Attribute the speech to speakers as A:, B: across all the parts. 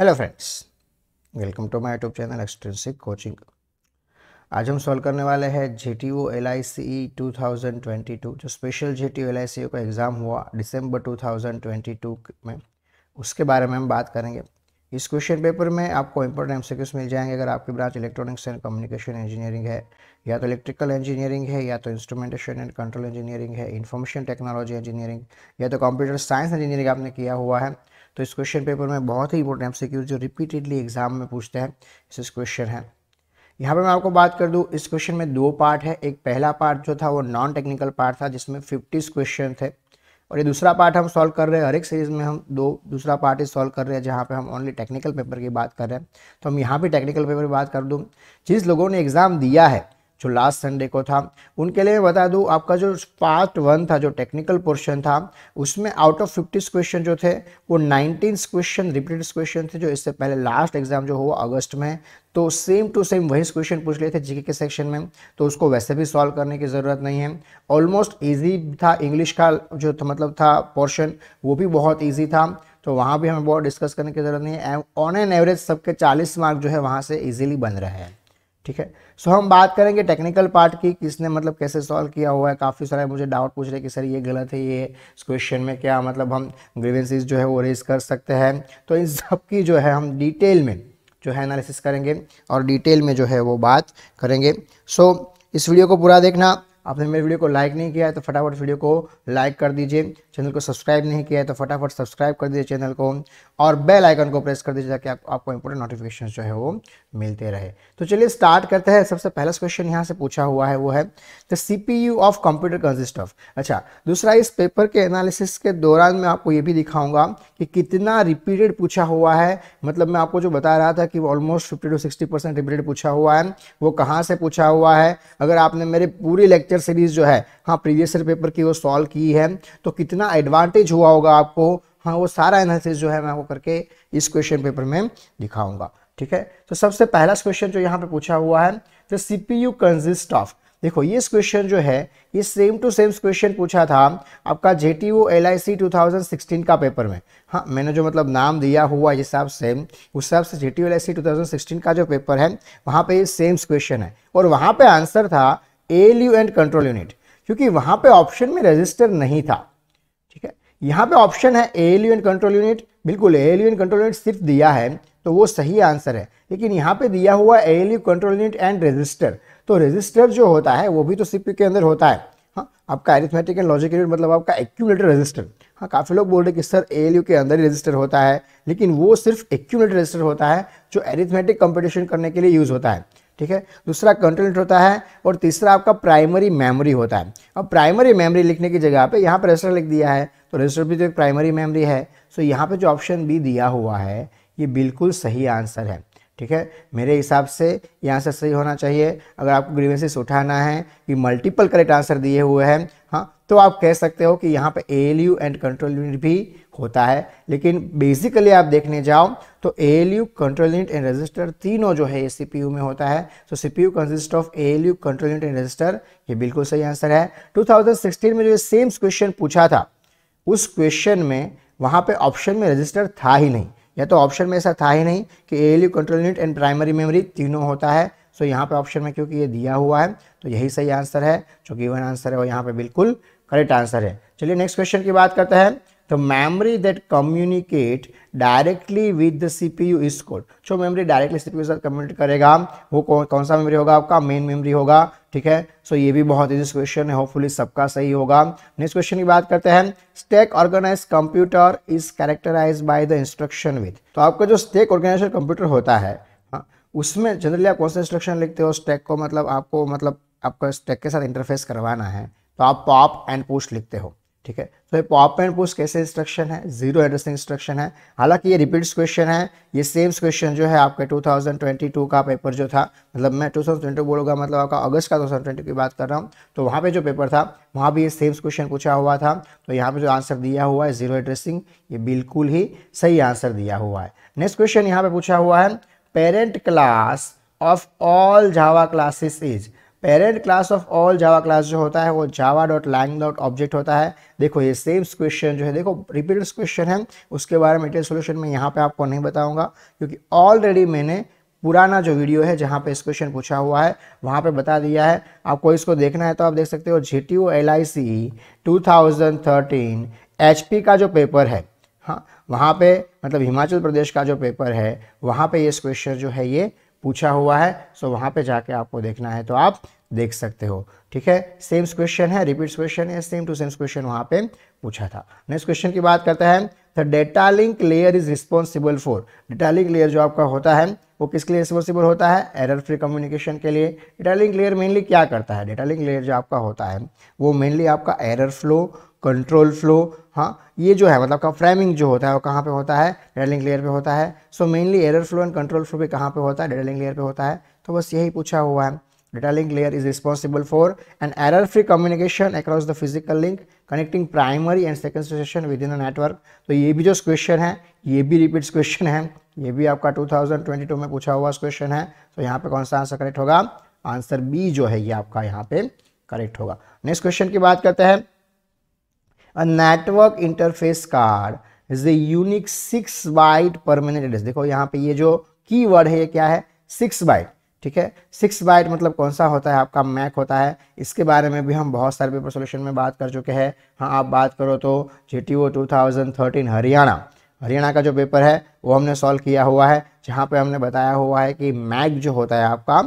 A: Hello friends welcome to my YouTube channel extensive coaching आज हम solve करने वाले हैं J T O L I C E two thousand twenty two जो special J T O L I C O का exam हुआ दिसंबर two thousand twenty two में उसके बारे में हम बात करेंगे इस क्वेश्चन पेपर में आपको इंपॉर्टेंट सिक्स मिल जाएंगे अगर आपकी branch electronics and communication engineering है या तो इलेक्ट्रिकल इंजीनियरिंग है या तो इंस्ट्रूमेंटेशन एंड कंट्रोल इंजीनियरिंग है इन्फॉर्मेशन टेक्नोलॉजी इंजीनियरिंग या तो कंप्यूटर साइंस इंजीनियरिंग आपने किया हुआ है तो इस क्वेश्चन पेपर में बहुत ही इंपॉर्टेंट एम जो रिपीटेडली एग्जाम में पूछते हैं इस क्वेश्चन है यहाँ पर मैं आपको बात कर दूँ इस क्वेश्चन में दो पार्ट है एक पहला पार्ट जो था वो नॉन टेक्निकल पार्ट था जिसमें फिफ्टीज क्वेश्चन थे और ये दूसरा पार्ट हम सॉल्व कर रहे हैं हर एक सीरीज़ में हम दो दूसरा पार्ट ही सॉल्व कर रहे हैं जहाँ पे हम ओनली टेक्निकल पेपर की बात कर रहे हैं तो हम यहाँ पे टेक्निकल पेपर की बात कर दूँ जिस लोगों ने एग्ज़ाम दिया है जो लास्ट संडे को था उनके लिए मैं बता दूं आपका जो पार्ट वन था जो टेक्निकल पोर्शन था उसमें आउट ऑफ फिफ्टी क्वेश्चन जो थे वो नाइनटीन क्वेश्चन रिपीटेड क्वेश्चन थे जो इससे पहले लास्ट एग्जाम जो हुआ अगस्त में तो सेम टू सेम वही क्वेश्चन पूछ लिए थे जीके के सेक्शन में तो उसको वैसे भी सॉल्व करने की ज़रूरत नहीं है ऑलमोस्ट ईजी था इंग्लिश का जो था, मतलब था पोर्शन वो भी बहुत ईजी था तो वहाँ भी हमें बहुत डिस्कस करने की ज़रूरत नहीं है ऑन एन एवरेज सबके 40 मार्क जो है वहाँ से इजीली बन रहे हैं ठीक है सो हम बात करेंगे टेक्निकल पार्ट की किसने मतलब कैसे सॉल्व किया हुआ है काफ़ी सारे मुझे डाउट पूछ रहे हैं कि सर ये गलत है ये इस क्वेश्चन में क्या मतलब हम ग्रीवेंसीज जो है वो रेज कर सकते हैं तो इन सब की जो है हम डिटेल में जो है एनालिसिस करेंगे और डिटेल में जो है वो बात करेंगे सो so, इस वीडियो को पूरा देखना आपने मेरे वीडियो को लाइक नहीं किया है तो फटाफट वीडियो को लाइक कर दीजिए चैनल को सब्सक्राइब नहीं किया है तो फटाफट सब्सक्राइब कर दीजिए चैनल को और बेल आइकन को प्रेस कर दीजिए ताकि आप, आपको इंपॉर्टेंट नोटिफिकेशन जो है वो मिलते रहे तो चलिए स्टार्ट करते हैं सबसे पहला क्वेश्चन यहाँ से पूछा हुआ है वो है the C of computer consist of अच्छा दूसरा इस पेपर के एनालिसिस के दौरान मैं आपको ये भी दिखाऊंगा कि कितना रिपीटेड पूछा हुआ है मतलब मैं आपको जो बता रहा था कि almost fifty to sixty percent repeated पूछा हुआ है वो कहाँ से पूछा हुआ है अगर आपने मेरे पूरी लेक्चर सीरीज जो है हाँ प्रीवियस पेपर की वो सॉल्व की है तो कितना कितना एडवांटेज हुआ होगा आपको हाँ वो सारा एनालिसिस जो है मैं वो करके इस क्वेश्चन पेपर में दिखाऊंगा ठीक है तो सबसे पहला क्वेश्चन जो यहाँ पे पूछा हुआ है द सीपीयू कंसिस्ट ऑफ देखो ये क्वेश्चन जो है ये सेम टू सेम क्वेश्चन पूछा था आपका J T O L I C two thousand sixteen का पेपर में हाँ मैंने जो मतलब नाम दिया हुआ जिस हिसाब सेम उस हिसाब से J T O L I C two thousand sixteen का जो पेपर है वहाँ पे ये सेम क्वेश्चन है और वहाँ पे आंसर था L U and control unit क्योंकि वहाँ पे ऑप्शन में रजिस्टर नहीं था यहाँ पे ऑप्शन है A L U and control unit बिल्कुल A L U and control unit सिर्फ दिया है तो वो सही आंसर है लेकिन यहाँ पे दिया हुआ A L U control unit and register तो रजिस्टर जो होता है वो भी तो सीपीयू के अंदर होता है हाँ आपका एरिथमेटिक एंड लॉजिक यूनिट मतलब आपका एक्यूमलेटर रजिस्टर हाँ काफ़ी लोग बोल रहे कि सर ए के अंदर ही रजिस्टर होता है लेकिन वो सिर्फ एक्यूमलेटर रजिस्टर होता है जो एरिथमेटिक कंपटिशन करने के लिए यूज़ होता है ठीक है दूसरा कंट्रोल यूनिट होता है और तीसरा आपका प्राइमरी मेमोरी होता है अब प्राइमरी मेमोरी लिखने की जगह पे यहाँ पर रजिस्टर लिख दिया है तो रजिस्टर भी तो एक प्राइमरी मेमोरी है सो यहाँ पे जो ऑप्शन बी दिया हुआ है ये बिल्कुल सही आंसर है ठीक है मेरे हिसाब से यहाँ से सही होना चाहिए अगर आपको ग्रीवेंसेस उठाना है कि मल्टीपल करेक्ट आंसर दिए हुए हैं हाँ तो आप कह सकते हो कि यहाँ पे L U and control unit भी होता है लेकिन बेसिकली आप देखने जाओ तो L U control unit and register तीनों जो है ये सी पी यू में होता है तो C P U consist of L U control unit and register ये बिल्कुल सही आंसर है 2016 में जो सेम क्वेश्चन पूछा था उस क्वेश्चन में वहाँ पर ऑप्शन में रजिस्टर था ही नहीं या तो ऑप्शन में ऐसा था ही नहीं कि L U control unit and primary memory तीनों होता है सो यहाँ पे ऑप्शन में क्योंकि ये दिया हुआ है तो यही सही आंसर है जो गिवन आंसर है वो यहाँ पे बिल्कुल करेक्ट आंसर है चलिए नेक्स्ट क्वेश्चन की बात करते हैं तो memory that communicate directly with the CPU is called जो मेमोरी डायरेक्टली सीपीयू के साथ कम्युनिकेट करेगा वो कौन कौन सा मेमोरी होगा आपका मेन मेमोरी होगा ठीक है सो so, ये भी बहुत इजी क्वेश्चन है होपफुली सबका सही होगा नेक्स्ट क्वेश्चन की बात करते हैं stack organise computer is characterise by the instruction with तो आपका जो स्टेक ऑर्गेनाइजर कंप्यूटर होता है हाँ, उसमें जनरली आप कौन सा इंस्ट्रक्शन लिखते हो स्टेक को मतलब आपको मतलब आपका स्टेक के साथ इंटरफेस करवाना है तो आप पॉप एंड पुश लिखते हो ठीक है तो ये पॉप एंड पुश कैसे इंस्ट्रक्शन है जीरो एड्रेसिंग इंस्ट्रक्शन है हालांकि ये रिपीट्स क्वेश्चन है ये सेम्स क्वेश्चन जो है आपके 2022 का पेपर जो था मतलब मैं 2022 बोलूंगा मतलब आपका अगस्त का 2020 की बात कर रहा हूँ तो वहाँ पे जो पेपर था वहाँ भी ये सेम्स क्वेश्चन पूछा हुआ था तो यहाँ पे जो आंसर दिया हुआ है जीरो एड्रेसिंग ये बिल्कुल ही सही आंसर दिया हुआ है नेक्स्ट क्वेश्चन यहाँ पे पूछा हुआ है parent class of all Java classes is parent class of all Java class जो होता है वो Java dot lang dot object होता है देखो ये सेम क्वेश्चन जो है देखो रिपीटेड क्वेश्चन है उसके बारे में डिटेल सोल्यूशन में यहाँ पे आपको नहीं बताऊँगा क्योंकि ऑलरेडी मैंने पुराना जो वीडियो है जहाँ पे इस क्वेश्चन पूछा हुआ है वहाँ पे बता दिया है आपको इसको देखना है तो आप देख सकते हो J T O L I C two thousand thirteen H P का जो पेपर है हाँ वहाँ पे मतलब हिमाचल प्रदेश का जो पेपर है वहाँ पे ये क्वेश्चन जो है ये पूछा हुआ है सो वहाँ पे जाके आपको देखना है तो आप देख सकते हो ठीक है सेम्स क्वेश्चन है रिपीट क्वेश्चन है सेम टू सेम्स क्वेश्चन वहाँ पे पूछा था नेक्स्ट क्वेश्चन की बात करते हैं the data link layer is responsible for data link layer जो आपका होता है वो किसके लिए रिस्पॉन्सिबल होता है एरर फ्री कम्युनिकेशन के लिए डेटा लिंक लेयर मेनली क्या करता है डेटा लिंक लेयर जो आपका होता है वो मेनली आपका एरर फ्लो कंट्रोल फ्लो हाँ ये जो है मतलब का फ्रेमिंग जो होता है वो कहाँ पे होता है डेडलिंग लेयर पे होता है so mainly error flow and control flow भी कहाँ पे होता है डेडलिंग लेयर पे होता है तो बस यही पूछा हुआ है Data layer is responsible for and error free communication across the physical link connecting primary and second secondary with in a network तो ये भी जो क्वेश्चन है ये भी रिपीट क्वेश्चन है ये भी आपका 2022 में पूछा हुआ क्वेश्चन है तो so, यहाँ पे कौन सा आंसर करेक्ट होगा आंसर बी जो है ये आपका यहाँ पे करेक्ट होगा नेक्स्ट क्वेश्चन की बात करते हैं a network interface card is a unique six byte permanent address देखो यहाँ पे ये जो की वर्ड है ये क्या है सिक्स बाइट ठीक है सिक्स बाइट मतलब कौन सा होता है आपका मैक होता है इसके बारे में भी हम बहुत सारे पेपर सोल्यूशन में बात कर चुके हैं हाँ आप बात करो तो J T O two thousand thirteen Haryana Haryana का जो पेपर है वो हमने सॉल्व किया हुआ है जहाँ पे हमने बताया हुआ है कि मैक जो होता है आपका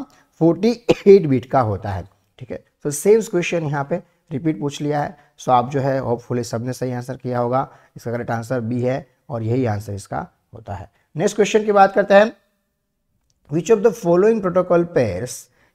A: 48 बीट का होता है ठीक है तो सेम्स क्वेश्चन यहाँ पे रिपीट पूछ लिया है सो आप जो है होपफुली सबने सही आंसर किया होगा इसका करेक्ट आंसर बी है और यही आंसर इसका होता है नेक्स्ट क्वेश्चन की बात करते हैं which of the following protocol pairs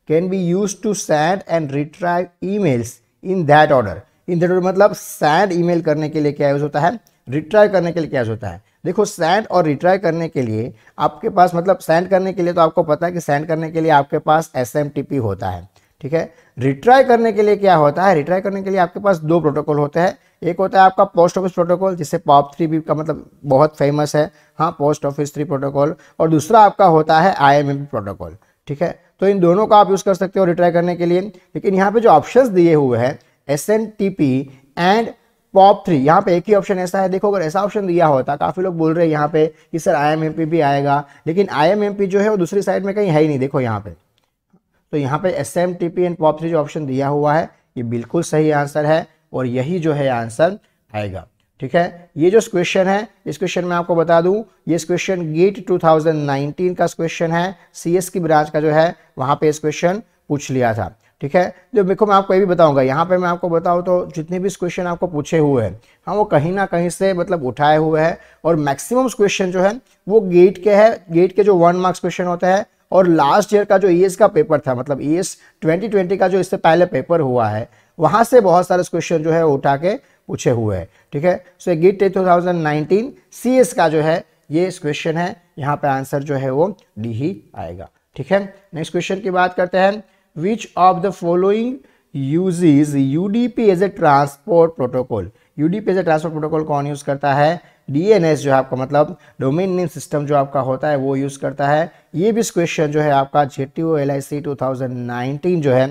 A: can be use to send and retrieve mails in that order in that order मतलब सैंड ईमेल करने के लिए क्या यूज़ होता है रिट्राइव करने के लिए क्या यूज़ होता है देखो सैंड और रिट्राई करने के लिए आपके पास मतलब सेंड करने के लिए तो आपको पता है कि सेंड करने के लिए आपके पास एस होता है ठीक है रिट्राई करने के लिए क्या होता है रिट्राई करने के लिए आपके पास दो प्रोटोकॉल होते हैं एक होता है आपका पोस्ट ऑफिस प्रोटोकॉल जिसे पॉप थ्री भी का मतलब बहुत फेमस है हाँ पोस्ट ऑफिस थ्री प्रोटोकॉल और दूसरा आपका होता है आई प्रोटोकॉल ठीक है तो इन दोनों का आप यूज़ कर सकते हो रिट्राई करने के लिए लेकिन यहाँ पे जो ऑप्शन दिए हुए हैं S N T P and pop three यहाँ पे एक ही ऑप्शन ऐसा है देखो अगर ऐसा ऑप्शन दिया होता काफ़ी लोग बोल रहे हैं यहाँ पे कि सर आई भी आएगा लेकिन आई जो है वो दूसरी साइड में कहीं है ही नहीं देखो यहाँ पे तो यहाँ पर S M T P and pop three जो ऑप्शन दिया हुआ है ये बिल्कुल सही आंसर है और यही जो है आंसर आएगा ठीक है ये जो क्वेश्चन है इस क्वेश्चन में आपको बता दूं ये क्वेश्चन गेट 2019 का क्वेश्चन है सीएस की ब्रांच का जो है वहां पे इस क्वेश्चन पूछ लिया था ठीक है जो देखो मैं आपको ये भी बताऊंगा यहाँ पे मैं आपको बताऊँ तो जितने भी क्वेश्चन आपको पूछे हुए हैं हाँ वो कहीं ना कहीं से मतलब उठाए हुए हैं और मैक्सिमम क्वेश्चन जो है वो गेट के है गेट के जो वन मार्क्स क्वेश्चन होता है और लास्ट ईयर का जो ई e का पेपर था मतलब ई e एस का जो इससे पहले पेपर हुआ है वहाँ से बहुत सारे क्वेश्चन जो है उठा के पूछे हुए हैं ठीक है so GATE two thousand C का जो है ये क्वेश्चन है यहाँ पे आंसर जो है वो डी ही आएगा ठीक है नेक्स्ट क्वेश्चन की बात करते हैं which of the following uses UDP as a transport protocol UDP as a transport protocol कौन यूज करता है डीएनएस जो है आपका मतलब डोमेन नेम सिस्टम जो आपका होता है वो यूज़ करता है ये भी क्वेश्चन जो है आपका J T O L I C two thousand nineteen जो है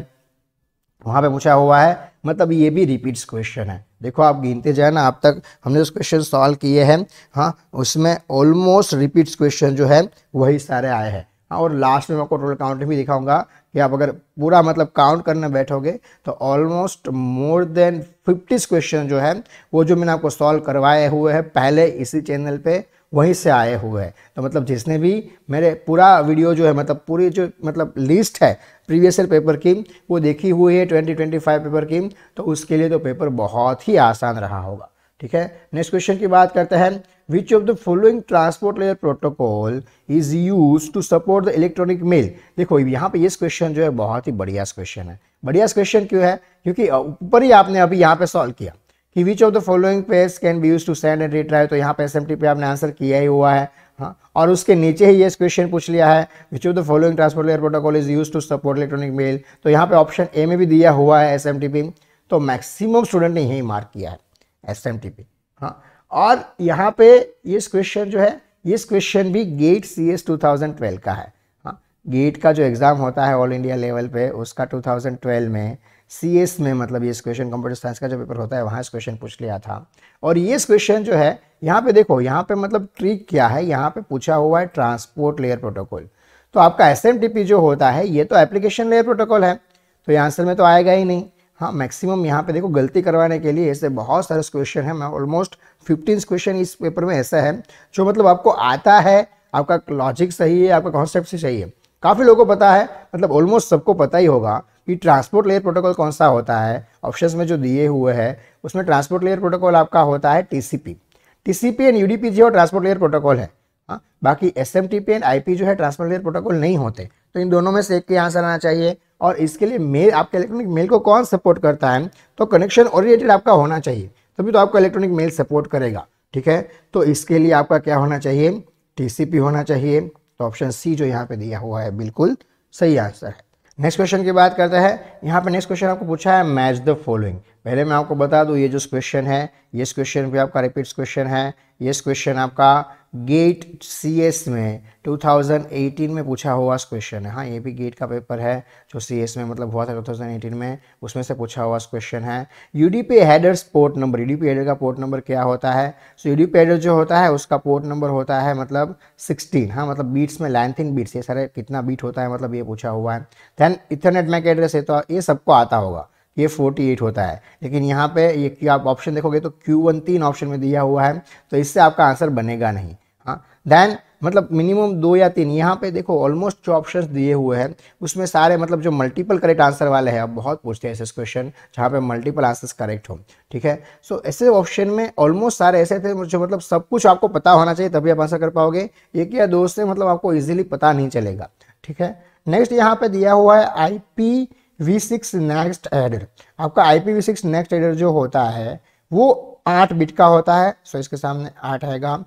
A: वहाँ पे पूछा हुआ है मतलब ये भी रिपीट्स क्वेश्चन है देखो आप गिनते जाए ना अब तक हमने उस क्वेश्चन सॉल्व किए हैं हाँ उसमें ऑलमोस्ट रिपीट्स क्वेश्चन जो है वही सारे आए हैं हाँ, और लास्ट में मैं आपको टोटल काउंट भी दिखाऊंगा कि आप अगर पूरा मतलब काउंट करने बैठोगे तो almost more than fifties question जो है वो जो मैंने आपको सॉल्व करवाए हुए हैं पहले इसी चैनल पे वहीं से आए हुए हैं तो मतलब जिसने भी मेरे पूरा वीडियो जो है मतलब पूरी जो मतलब लिस्ट है प्रीवियस ईयर पेपर की वो देखी हुई है 2025 पेपर की तो उसके लिए तो पेपर बहुत ही आसान रहा होगा ठीक है नेक्स्ट क्वेश्चन की बात करते हैं which of the following transport layer protocol is use to support the electronic mail देखो यहाँ पे ये क्वेश्चन जो है बहुत ही बढ़िया क्वेश्चन है बढ़िया क्वेश्चन क्यों है क्योंकि ऊपर ही आपने अभी यहाँ पे सॉल्व किया कि which of the following page can be use to send and retrieve तो यहाँ पे एस पे आपने आंसर किया ही हुआ है हाँ और उसके नीचे ही ये क्वेश्चन पूछ लिया है which of the following transport layer protocol is use to support electronic mail तो यहाँ पे ऑप्शन ए में भी दिया हुआ है एस तो मैक्सिमम स्टूडेंट ने यही मार्क किया है एस एम टी पी हाँ और यहाँ पे ये क्वेश्चन जो है ये क्वेश्चन भी GATE C S two thousand twelve का है हाँ गेट का जो एग्ज़ाम होता है ऑल इंडिया लेवल पे उसका टू थाउजेंड ट्वेल्व में सी एस में मतलब ये क्वेश्चन कंप्यूटर साइंस का जो पेपर होता है वहाँ इस क्वेश्चन पूछ लिया था और ये क्वेश्चन जो है यहाँ पे देखो यहाँ पे मतलब ट्रिक क्या है यहाँ पे पूछा हुआ है ट्रांसपोर्ट लेयर प्रोटोकॉल तो आपका एस जो होता है ये तो एप्लीकेशन लेयर प्रोटोकॉल है तो ये आंसर में तो आएगा ही नहीं हाँ मैक्सिमम यहाँ पे देखो गलती करवाने के लिए ऐसे बहुत सारे क्वेश्चन है मैं ऑलमोस्ट फिफ्टीन क्वेश्चन इस पेपर में ऐसा है जो मतलब आपको आता है आपका लॉजिक सही है आपका कॉन्सेप्ट सही है काफ़ी लोगों को पता है मतलब ऑलमोस्ट सबको पता ही होगा कि ट्रांसपोर्ट लेयर प्रोटोकॉल कौन सा होता है ऑप्शंस में जो दिए हुए हैं उसमें ट्रांसपोर्ट लेयर प्रोटोकॉल आपका होता है टीसीपी टीसीपी एंड यूडीपी जो ट्रांसपोर्ट लेयर प्रोटोकॉल है हाँ बाकी S M T P and I P जो है ट्रांसपोर्ट लेयर प्रोटोकॉल नहीं होते तो इन दोनों में से एक के आंसर आना चाहिए और इसके लिए मेल आपका इलेक्ट्रॉनिक मेल को कौन सपोर्ट करता है तो कनेक्शन ओरिएंटेड आपका होना चाहिए तभी तो आपका इलेक्ट्रॉनिक मेल सपोर्ट करेगा ठीक है तो इसके लिए आपका क्या होना चाहिए टीसीपी होना चाहिए तो ऑप्शन सी जो यहाँ पे दिया हुआ है बिल्कुल सही आंसर है नेक्स्ट क्वेश्चन की बात करते हैं यहाँ पे नेक्स्ट क्वेश्चन आपको पूछा है मैच द फॉलोइंग पहले मैं आपको बता दूँ ये जो क्वेश्चन है ये क्वेश्चन भी आपका रिपीट क्वेश्चन है ये क्वेश्चन आपका गेट सीएस में 2018 में पूछा हुआ क्वेश्चन है हाँ ये भी गेट का पेपर है जो सीएस में मतलब हुआ था 2018 में उसमें से पूछा हुआ क्वेश्चन है UDP headers port number UDP header का पोर्ट नंबर क्या होता है सो यूडीपी हेडर जो होता है उसका पोर्ट नंबर होता है मतलब 16 हाँ मतलब बीट्स में लैंथिन बीट्स ये सारे कितना बीट होता है मतलब ये पूछा हुआ है देन इथरनेट मैक एड्रेस है तो ये सबको आता होगा ये 48 होता है लेकिन यहाँ पे ये आप ऑप्शन देखोगे तो Q1 तीन ऑप्शन में दिया हुआ है तो इससे आपका आंसर बनेगा नहीं हाँ देन मतलब मिनिमम दो या तीन यहाँ पे देखो ऑलमोस्ट जो ऑप्शन दिए हुए हैं उसमें सारे मतलब जो मल्टीपल करेक्ट आंसर वाले हैं अब बहुत पूछते हैं ऐसे क्वेश्चन जहाँ पे मल्टीपल आंसर्स करेक्ट हो ठीक है सो so, ऐसे ऑप्शन में ऑलमोस्ट सारे ऐसे थे जो मतलब सब कुछ आपको पता होना चाहिए तभी आप आंसर कर पाओगे एक या दो से मतलब आपको ईजिली पता नहीं चलेगा ठीक है नेक्स्ट यहाँ पे दिया हुआ है I V six next header आपका I P V six next header जो होता है वो आठ बिट का होता है सो इसके सामने आठ आएगा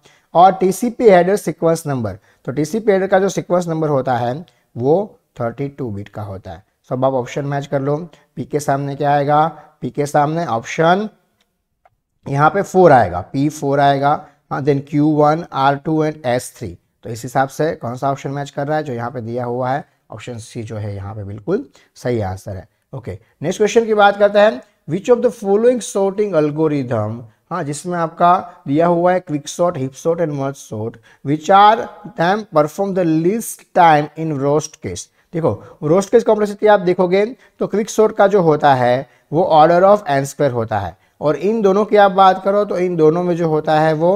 A: और T C P header sequence number तो टी सी पी हेडर का जो सिक्वेंस नंबर होता है वो थर्टी टू बिट का होता है सो अब आप ऑप्शन मैच कर लो पी के सामने क्या आएगा पी के सामने ऑप्शन यहाँ पे फोर आएगा पी फोर आएगा then Q one R two and S three तो इस हिसाब से कौन सा ऑप्शन मैच कर रहा है जो यहाँ पे दिया हुआ है ऑप्शन सी जो है यहाँ पे बिल्कुल सही आंसर है ओके नेक्स्ट क्वेश्चन की बात करते हैं which of the following sorting algorithm हाँ जिसमें आपका दिया हुआ है quick sort heap sort and merge sort which are time perform the least time in worst case देखो रोस्ट केस कॉम्प्लेक्सिटी आप देखोगे तो क्विक सॉर्ट का जो होता है वो ऑर्डर ऑफ एन स्क्वायर होता है और इन दोनों की आप बात करो तो इन दोनों में जो होता है वो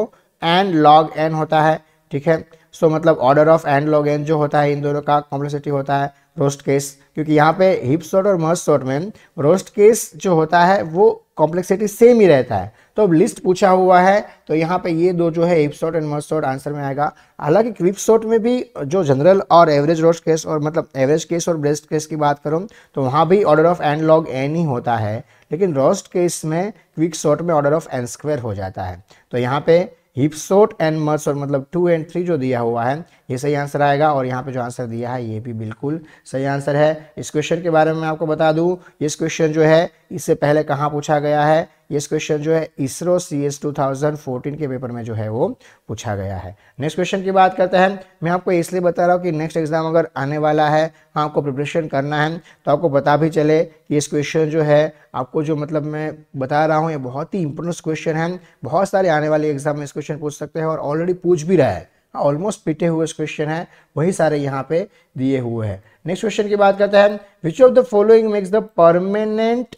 A: एन लॉग एन होता है ठीक है सो मतलब order of n log n जो होता है इन दोनों का कॉम्प्लेक्सिटी होता है रोस्ट केस क्योंकि यहाँ पे हिप शॉट और मर्स शॉट में रोस्ट केस जो होता है वो कॉम्प्लेक्सिटी सेम ही रहता है तो अब लिस्ट पूछा हुआ है तो यहाँ पे ये दो जो है heap sort and merge sort answer में आएगा हालांकि क्विप शॉट में भी जो जनरल और एवरेज रोस्ट केस और मतलब एवरेज केस और ब्रेस्ट केस की बात करूँ तो वहाँ भी order of n log n ही होता है लेकिन रोस्ट केस में क्विक शॉट में ऑर्डर ऑफ एन स्क्वेयर हो जाता है तो यहाँ पे हिप्सोट एंड मर्सर मतलब टू एंड थ्री जो दिया हुआ है ये सही आंसर आएगा और यहाँ पे जो आंसर दिया है ये भी बिल्कुल सही आंसर है इस क्वेश्चन के बारे में मैं आपको बता दूँ इस क्वेश्चन जो है इससे पहले कहाँ पूछा गया है ये क्वेश्चन जो है ISRO C S two thousand fourteen के पेपर में जो है वो पूछा गया है नेक्स्ट क्वेश्चन की बात करते हैं मैं आपको इसलिए बता रहा हूँ कि नेक्स्ट एग्जाम अगर आने वाला है आपको प्रिपरेशन करना है तो आपको पता भी चले कि इस क्वेश्चन जो है आपको जो मतलब मैं बता रहा हूँ ये बहुत ही इंपोर्टेंट क्वेश्चन है बहुत सारे आने वाले एग्जाम में इस क्वेश्चन पूछ सकते हैं और ऑलरेडी पूछ भी रहा है ऑलमोस्ट हाँ, पिटे हुए क्वेश्चन है वही सारे यहाँ पे दिए हुए हैं नेक्स्ट क्वेश्चन की बात करते हैं which of the following makes the permanent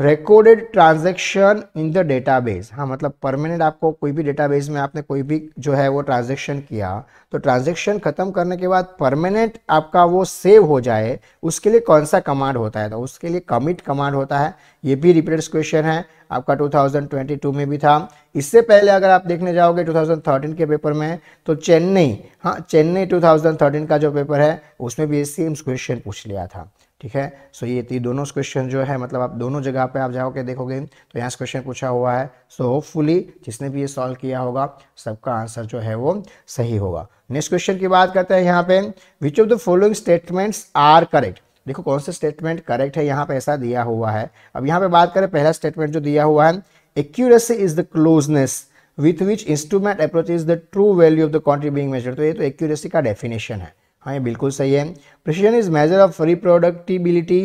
A: recorded transaction in the database हाँ मतलब परमानेंट आपको कोई भी डेटाबेस में आपने कोई भी जो है वो ट्रांजेक्शन किया तो ट्रांजेक्शन खत्म करने के बाद परमानेंट आपका वो सेव हो जाए उसके लिए कौन सा कमांड होता है तो उसके लिए कमिट कमांड होता है ये भी रिपीटेड क्वेश्चन है आपका 2022 में भी था इससे पहले अगर आप देखने जाओगे 2013 के पेपर में तो चेन्नई हाँ चेन्नई 2013 का जो पेपर है उसमें भी सेम क्वेश्चन पूछ लिया था ठीक है सो ये थी दोनों क्वेश्चन जो है मतलब आप दोनों जगह पे आप जाओगे देखोगे तो यहाँ से क्वेश्चन पूछा हुआ है सो so, होपफुली जिसने भी ये सॉल्व किया होगा सबका आंसर जो है वो सही होगा नेक्स्ट क्वेश्चन की बात करते हैं यहाँ पे which of the following statements are correct देखो कौन सा स्टेटमेंट करेक्ट है यहाँ पे ऐसा दिया हुआ है अब यहाँ पे बात करें पहला स्टेटमेंट जो दिया हुआ है accuracy is the closeness with which instrument approach is the true value of the quantity being measure तो ये तो एक्यूरेसी का डेफिनेशन है हाँ ये बिल्कुल सही है precision is measure of reproducibility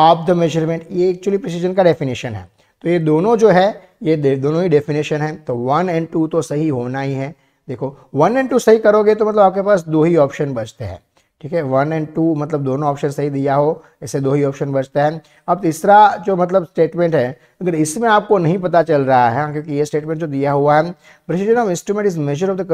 A: of the measurement ये एक्चुअली प्रिसीजन का डेफिनेशन है तो ये दोनों जो है ये दोनों ही डेफिनेशन है तो वन एंड टू तो सही होना ही है देखो वन एंड टू सही करोगे तो मतलब आपके पास दो ही ऑप्शन बचते हैं ठीक है वन एंड टू मतलब दोनों ऑप्शन सही दिया हो ऐसे दो ही ऑप्शन बचता है अब तीसरा जो मतलब स्टेटमेंट है अगर इसमें आपको नहीं पता चल रहा है क्योंकि ये स्टेटमेंट जो दिया हुआ है precision of instrument is measure of the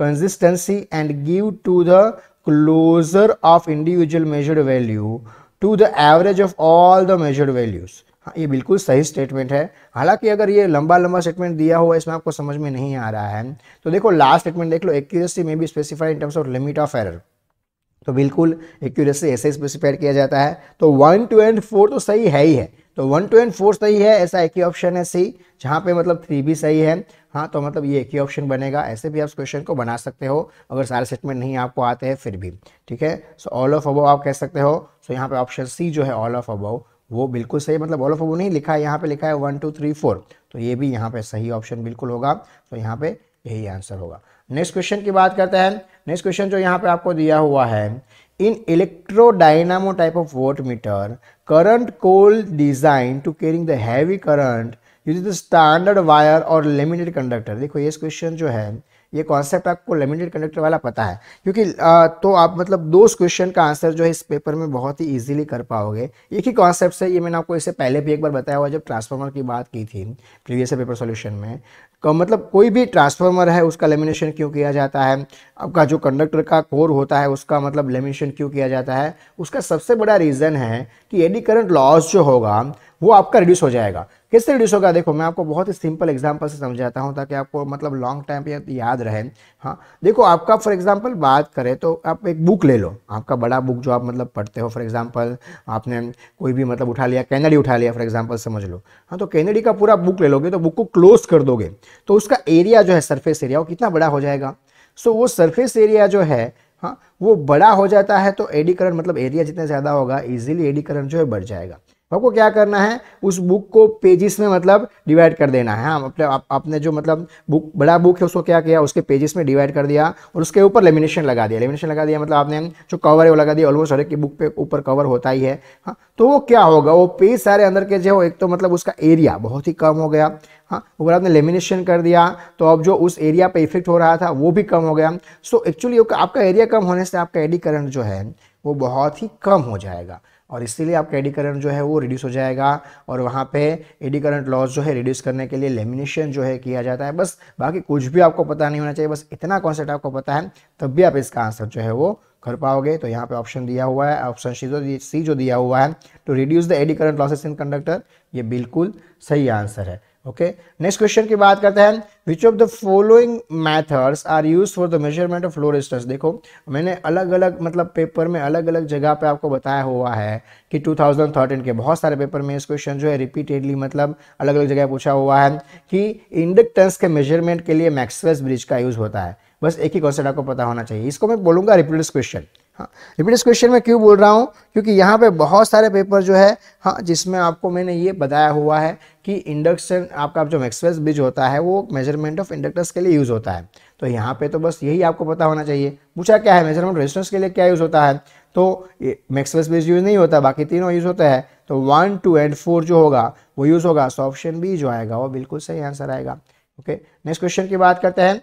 A: consistency and give to the closer of individual measured value to the average of all the measured values हाँ ये बिल्कुल सही स्टेटमेंट है हालांकि अगर ये लंबा लंबा स्टेटमेंट दिया हुआ है इसमें आपको समझ में नहीं आ रहा है तो देखो लास्ट स्टेटमेंट देख लो एक्यूरेसी में भी specified in terms of limit of error तो बिल्कुल एक्यूरेसी ऐसे स्पेसिफाइड किया जाता है तो वन टू एंड फोर तो सही है ही है तो वन टू एंड फोर सही है ऐसा एक ही ऑप्शन है सी जहाँ पे मतलब थ्री भी सही है हाँ तो मतलब ये एक ही ऑप्शन बनेगा ऐसे भी आप क्वेश्चन को बना सकते हो अगर सारे स्टेटमेंट नहीं आपको आते हैं फिर भी ठीक है सो ऑल ऑफ अबव आप कह सकते हो सो यहाँ पे ऑप्शन सी जो है ऑल ऑफ अबव वो बिल्कुल सही मतलब ऑल ऑफ अबव नहीं लिखा है यहाँ पे लिखा है वन टू थ्री फोर तो ये भी यहाँ पे सही ऑप्शन बिल्कुल होगा तो यहाँ पे यही आंसर होगा नेक्स्ट क्वेश्चन की बात करते हैं नेक्स्ट क्वेश्चन जो यहाँ पे आपको दिया हुआ है in electrodynamo type of watt meter current coil design to carrying the heavy current use the standard wire और लेमिनेट कंडक्टर देखो ये क्वेश्चन जो है ये कॉन्सेप्ट आपको लेमिनेट कंडक्टर वाला पता है क्योंकि तो आप मतलब दो क्वेश्चन का आंसर जो है इस पेपर में बहुत ही इजीली कर पाओगे एक ही कॉन्सेप्ट से ये मैंने आपको इससे पहले भी एक बार बताया हुआ जब ट्रांसफार्मर की बात की थी प्रीवियस पेपर सोल्यूशन में मतलब कोई भी ट्रांसफार्मर है उसका लेमिनेशन क्यों किया जाता है आपका जो कंडक्टर का कोर होता है उसका मतलब लेमिनेशन क्यों किया जाता है उसका सबसे बड़ा रीज़न है कि एडी करंट लॉस जो होगा वो आपका रिड्यूस हो जाएगा किससे रिड्यूस होगा देखो मैं आपको बहुत ही सिंपल एग्जाम्पल से समझाता हूँ ताकि आपको मतलब लॉन्ग टाइम याद रहे हाँ देखो आपका फॉर एग्जाम्पल बात करें तो आप एक बुक ले लो आपका बड़ा बुक जो आप मतलब पढ़ते हो फॉर एग्जाम्पल आपने कोई भी मतलब उठा लिया कैनेडी उठा लिया फॉर एग्जाम्पल समझ लो हाँ तो कैनेडी का पूरा बुक ले लोगे तो बुक को क्लोज कर दोगे तो उसका एरिया जो है सरफेस एरिया वो कितना बड़ा हो जाएगा सो वो सरफेस एरिया जो है हाँ वो बड़ा हो जाता है तो एडी करंट मतलब एरिया जितना ज़्यादा होगा इजीली एडी करंट जो है बढ़ जाएगा आपको क्या करना है उस बुक को पेजेस में मतलब डिवाइड कर देना है हाँ अपने मतलब आप, आपने जो मतलब बुक बड़ा बुक है उसको क्या किया उसके पेजेस में डिवाइड कर दिया और उसके ऊपर लेमिनेशन लगा दिया लेमिनेशन लगा दिया मतलब आपने जो कवर है वो लगा दिया ऑलमोस्ट हर एक की बुक पे ऊपर कवर होता ही है हाँ तो वो क्या होगा वो पेज सारे अंदर के जो एक तो मतलब उसका एरिया बहुत ही कम हो गया हाँ ऊपर आपने लेमिनेशन कर दिया तो अब जो उस एरिया पर इफेक्ट हो रहा था वो भी कम हो गया सो एक्चुअली आपका एरिया कम होने से आपका एडी करंट जो है वो बहुत ही कम हो जाएगा और इसीलिए आपका एडी करंट जो है वो रिड्यूस हो जाएगा और वहाँ पे एडी करंट लॉस जो है रिड्यूस करने के लिए लेमिनेशन जो है किया जाता है बस बाकी कुछ भी आपको पता नहीं होना चाहिए बस इतना कॉन्सेप्ट आपको पता है तब भी आप इसका आंसर जो है वो कर पाओगे तो यहाँ पे ऑप्शन दिया हुआ है ऑप्शन सी जो सी जो दिया हुआ है to reduce the eddy current losses in conductor ये बिल्कुल सही आंसर है ओके नेक्स्ट क्वेश्चन की बात करते हैं which of the following methods are use for the measurement of flow stress देखो मैंने अलग अलग मतलब पेपर में अलग अलग जगह पे आपको बताया हुआ है कि 2013 के बहुत सारे पेपर में इस क्वेश्चन जो है रिपीटेडली मतलब अलग अलग जगह पूछा हुआ है कि इंडक्टेंस के मेजरमेंट के लिए मैक्सवेस ब्रिज का यूज होता है बस एक ही कॉन्सेप्ट आपको पता होना चाहिए इसको मैं बोलूंगा रिपीटेड क्वेश्चन हाँ रिपीट इस क्वेश्चन में क्यों बोल रहा हूँ क्योंकि यहाँ पे बहुत सारे पेपर जो है हाँ जिसमें आपको मैंने ये बताया हुआ है कि इंडक्शन आपका जो मैक्सवेस ब्रिज होता है वो मेजरमेंट ऑफ इंडक्टर्स के लिए यूज़ होता है तो यहाँ पे तो बस यही आपको पता होना चाहिए पूछा क्या है मेजरमेंट रेजिस्टेंस के लिए क्या यूज़ होता है तो मैक्सवेस ब्रिज यूज़ नहीं होता बाकी तीनों यूज़ होता है तो वन टू एंड फोर जो होगा वो यूज़ होगा सो ऑप्शन बी जो आएगा वो बिल्कुल सही आंसर आएगा ओके नेक्स्ट क्वेश्चन की बात करते हैं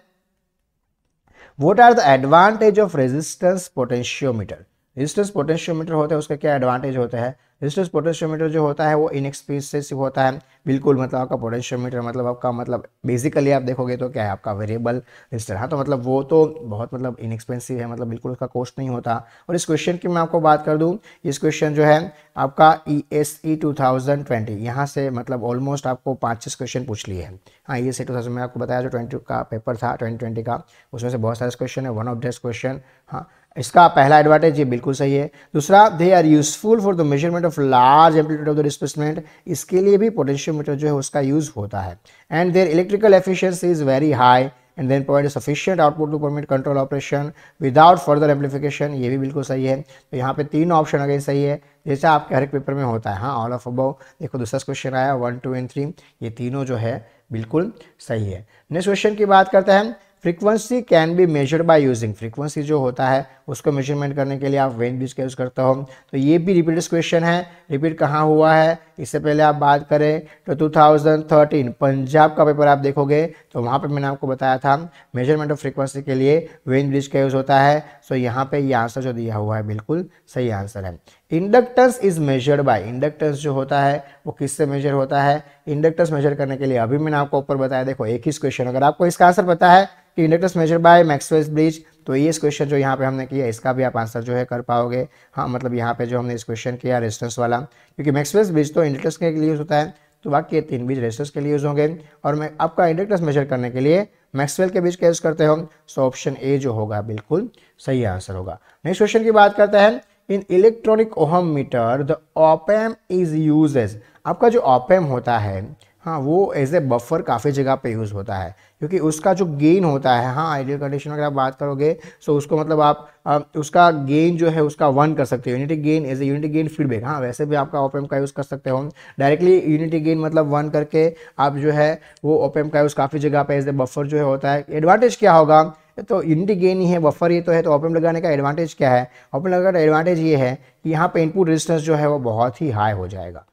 A: What are the advantage of resistance potentiometer? Resistance potentiometer होता है उसका क्या एडवांटेज होता है रेजिस्टेंस पोटेंशियोमीटर जो होता है वो इनएक्सपेंसिव होता है बिल्कुल मतलब आपका पोटेंशियोमीटर मतलब आपका मतलब बेसिकली आप देखोगे तो क्या है आपका वेरिएबल रजिस्टर हाँ तो मतलब वो तो बहुत मतलब इनएक्सपेंसिव है मतलब बिल्कुल उसका कॉस्ट नहीं होता और इस क्वेश्चन की मैं आपको बात कर दूँ इस क्वेश्चन जो है आपका E S E two thousand twenty यहाँ से मतलब ऑलमोस्ट आपको पाँच छः क्वेश्चन पूछ लिए हैं हाँ E S E two thousand में आपको बताया जो ट्वेंटी का पेपर था ट्वेंटी ट्वेंटी का उसमें से बहुत सारे क्वेश्चन है वन ऑफ डेस्ट क्वेश्चन हाँ इसका पहला एडवांटेज ये बिल्कुल सही है दूसरा they are useful for the measurement of large amplitude of the displacement इसके लिए भी पोटेंशियोमीटर जो है उसका यूज होता है and their electrical efficiency is very high and then provide sufficient output to permit control operation without further amplification ये भी बिल्कुल सही है तो यहाँ पे तीन ऑप्शन अगेन सही है जैसा आपके हर एक पेपर में होता है हाँ ऑल ऑफ अबव देखो दूसरा क्वेश्चन आया वन टू एंड थ्री ये तीनों जो है बिल्कुल सही है नेक्स्ट क्वेश्चन की बात करते हैं frequency can be measure by using frequency जो होता है उसको मेजरमेंट करने के लिए आप वेन ब्रिज का यूज़ करते हो तो ये भी रिपीट क्वेश्चन है रिपीट कहाँ हुआ है इससे पहले आप बात करें तो 2013 पंजाब का पेपर आप देखोगे तो वहाँ पर मैंने आपको बताया था मेजरमेंट ऑफ फ्रीक्वेंसी के लिए वेन ब्रिज का यूज़ होता है सो so, यहाँ पे ये आंसर जो दिया हुआ है बिल्कुल सही आंसर है inductance is measured by inductance जो होता है वो किससे मेजर होता है इंडक्टेंस मेजर करने के लिए अभी मैंने आपको ऊपर बताया देखो एक ही क्वेश्चन अगर आपको इसका आंसर पता है कि inductance measure by Maxwell's bridge तो ये इस क्वेश्चन जो यहाँ पे हमने किया इसका भी आप आंसर जो है कर पाओगे हाँ मतलब यहाँ पे जो हमने इस क्वेश्चन किया रेजिस्टेंस वाला क्योंकि मैक्सवेल्स ब्रिज तो इंडक्टेंस के लिए यूज़ होता है तो बाकी ये तीन ब्रिज रेजिस्टेंस के लिए यूज़ होंगे और मैं आपका इंडक्टेंस मेजर करने के लिए मैक्सवेल के बीच कैच करते हो सो ऑप्शन ए जो होगा बिल्कुल सही आंसर होगा नेक्स्ट क्वेश्चन की बात करते हैं in electronic ohm meter the op-amp is use आपका जो ऑपैम होता है हाँ वो एज ए बफर काफ़ी जगह पे यूज़ होता है क्योंकि उसका जो गेन होता है हाँ आइडियल कंडीशन अगर आप बात करोगे सो उसको मतलब आप, उसका गेन जो है उसका वन कर सकते हो unity gain as a unity gain feedback हाँ वैसे भी आपका ओपेम का यूज़ कर सकते हो डायरेक्टली यूनिटी गेन मतलब वन करके आप जो है वो ओपेम का यूज़ काफ़ी जगह पर एज ए बफर जो है होता है एडवांटेज क्या होगा तो यूनिटी गेन ही है बफर ये तो है तो ओपन लगाने का एडवांटेज क्या है ओपन लगाने का एडवांटेज ये है कि यहाँ पे इनपुट रेजिस्टेंस जो है वो बहुत ही हाई हो जाएगा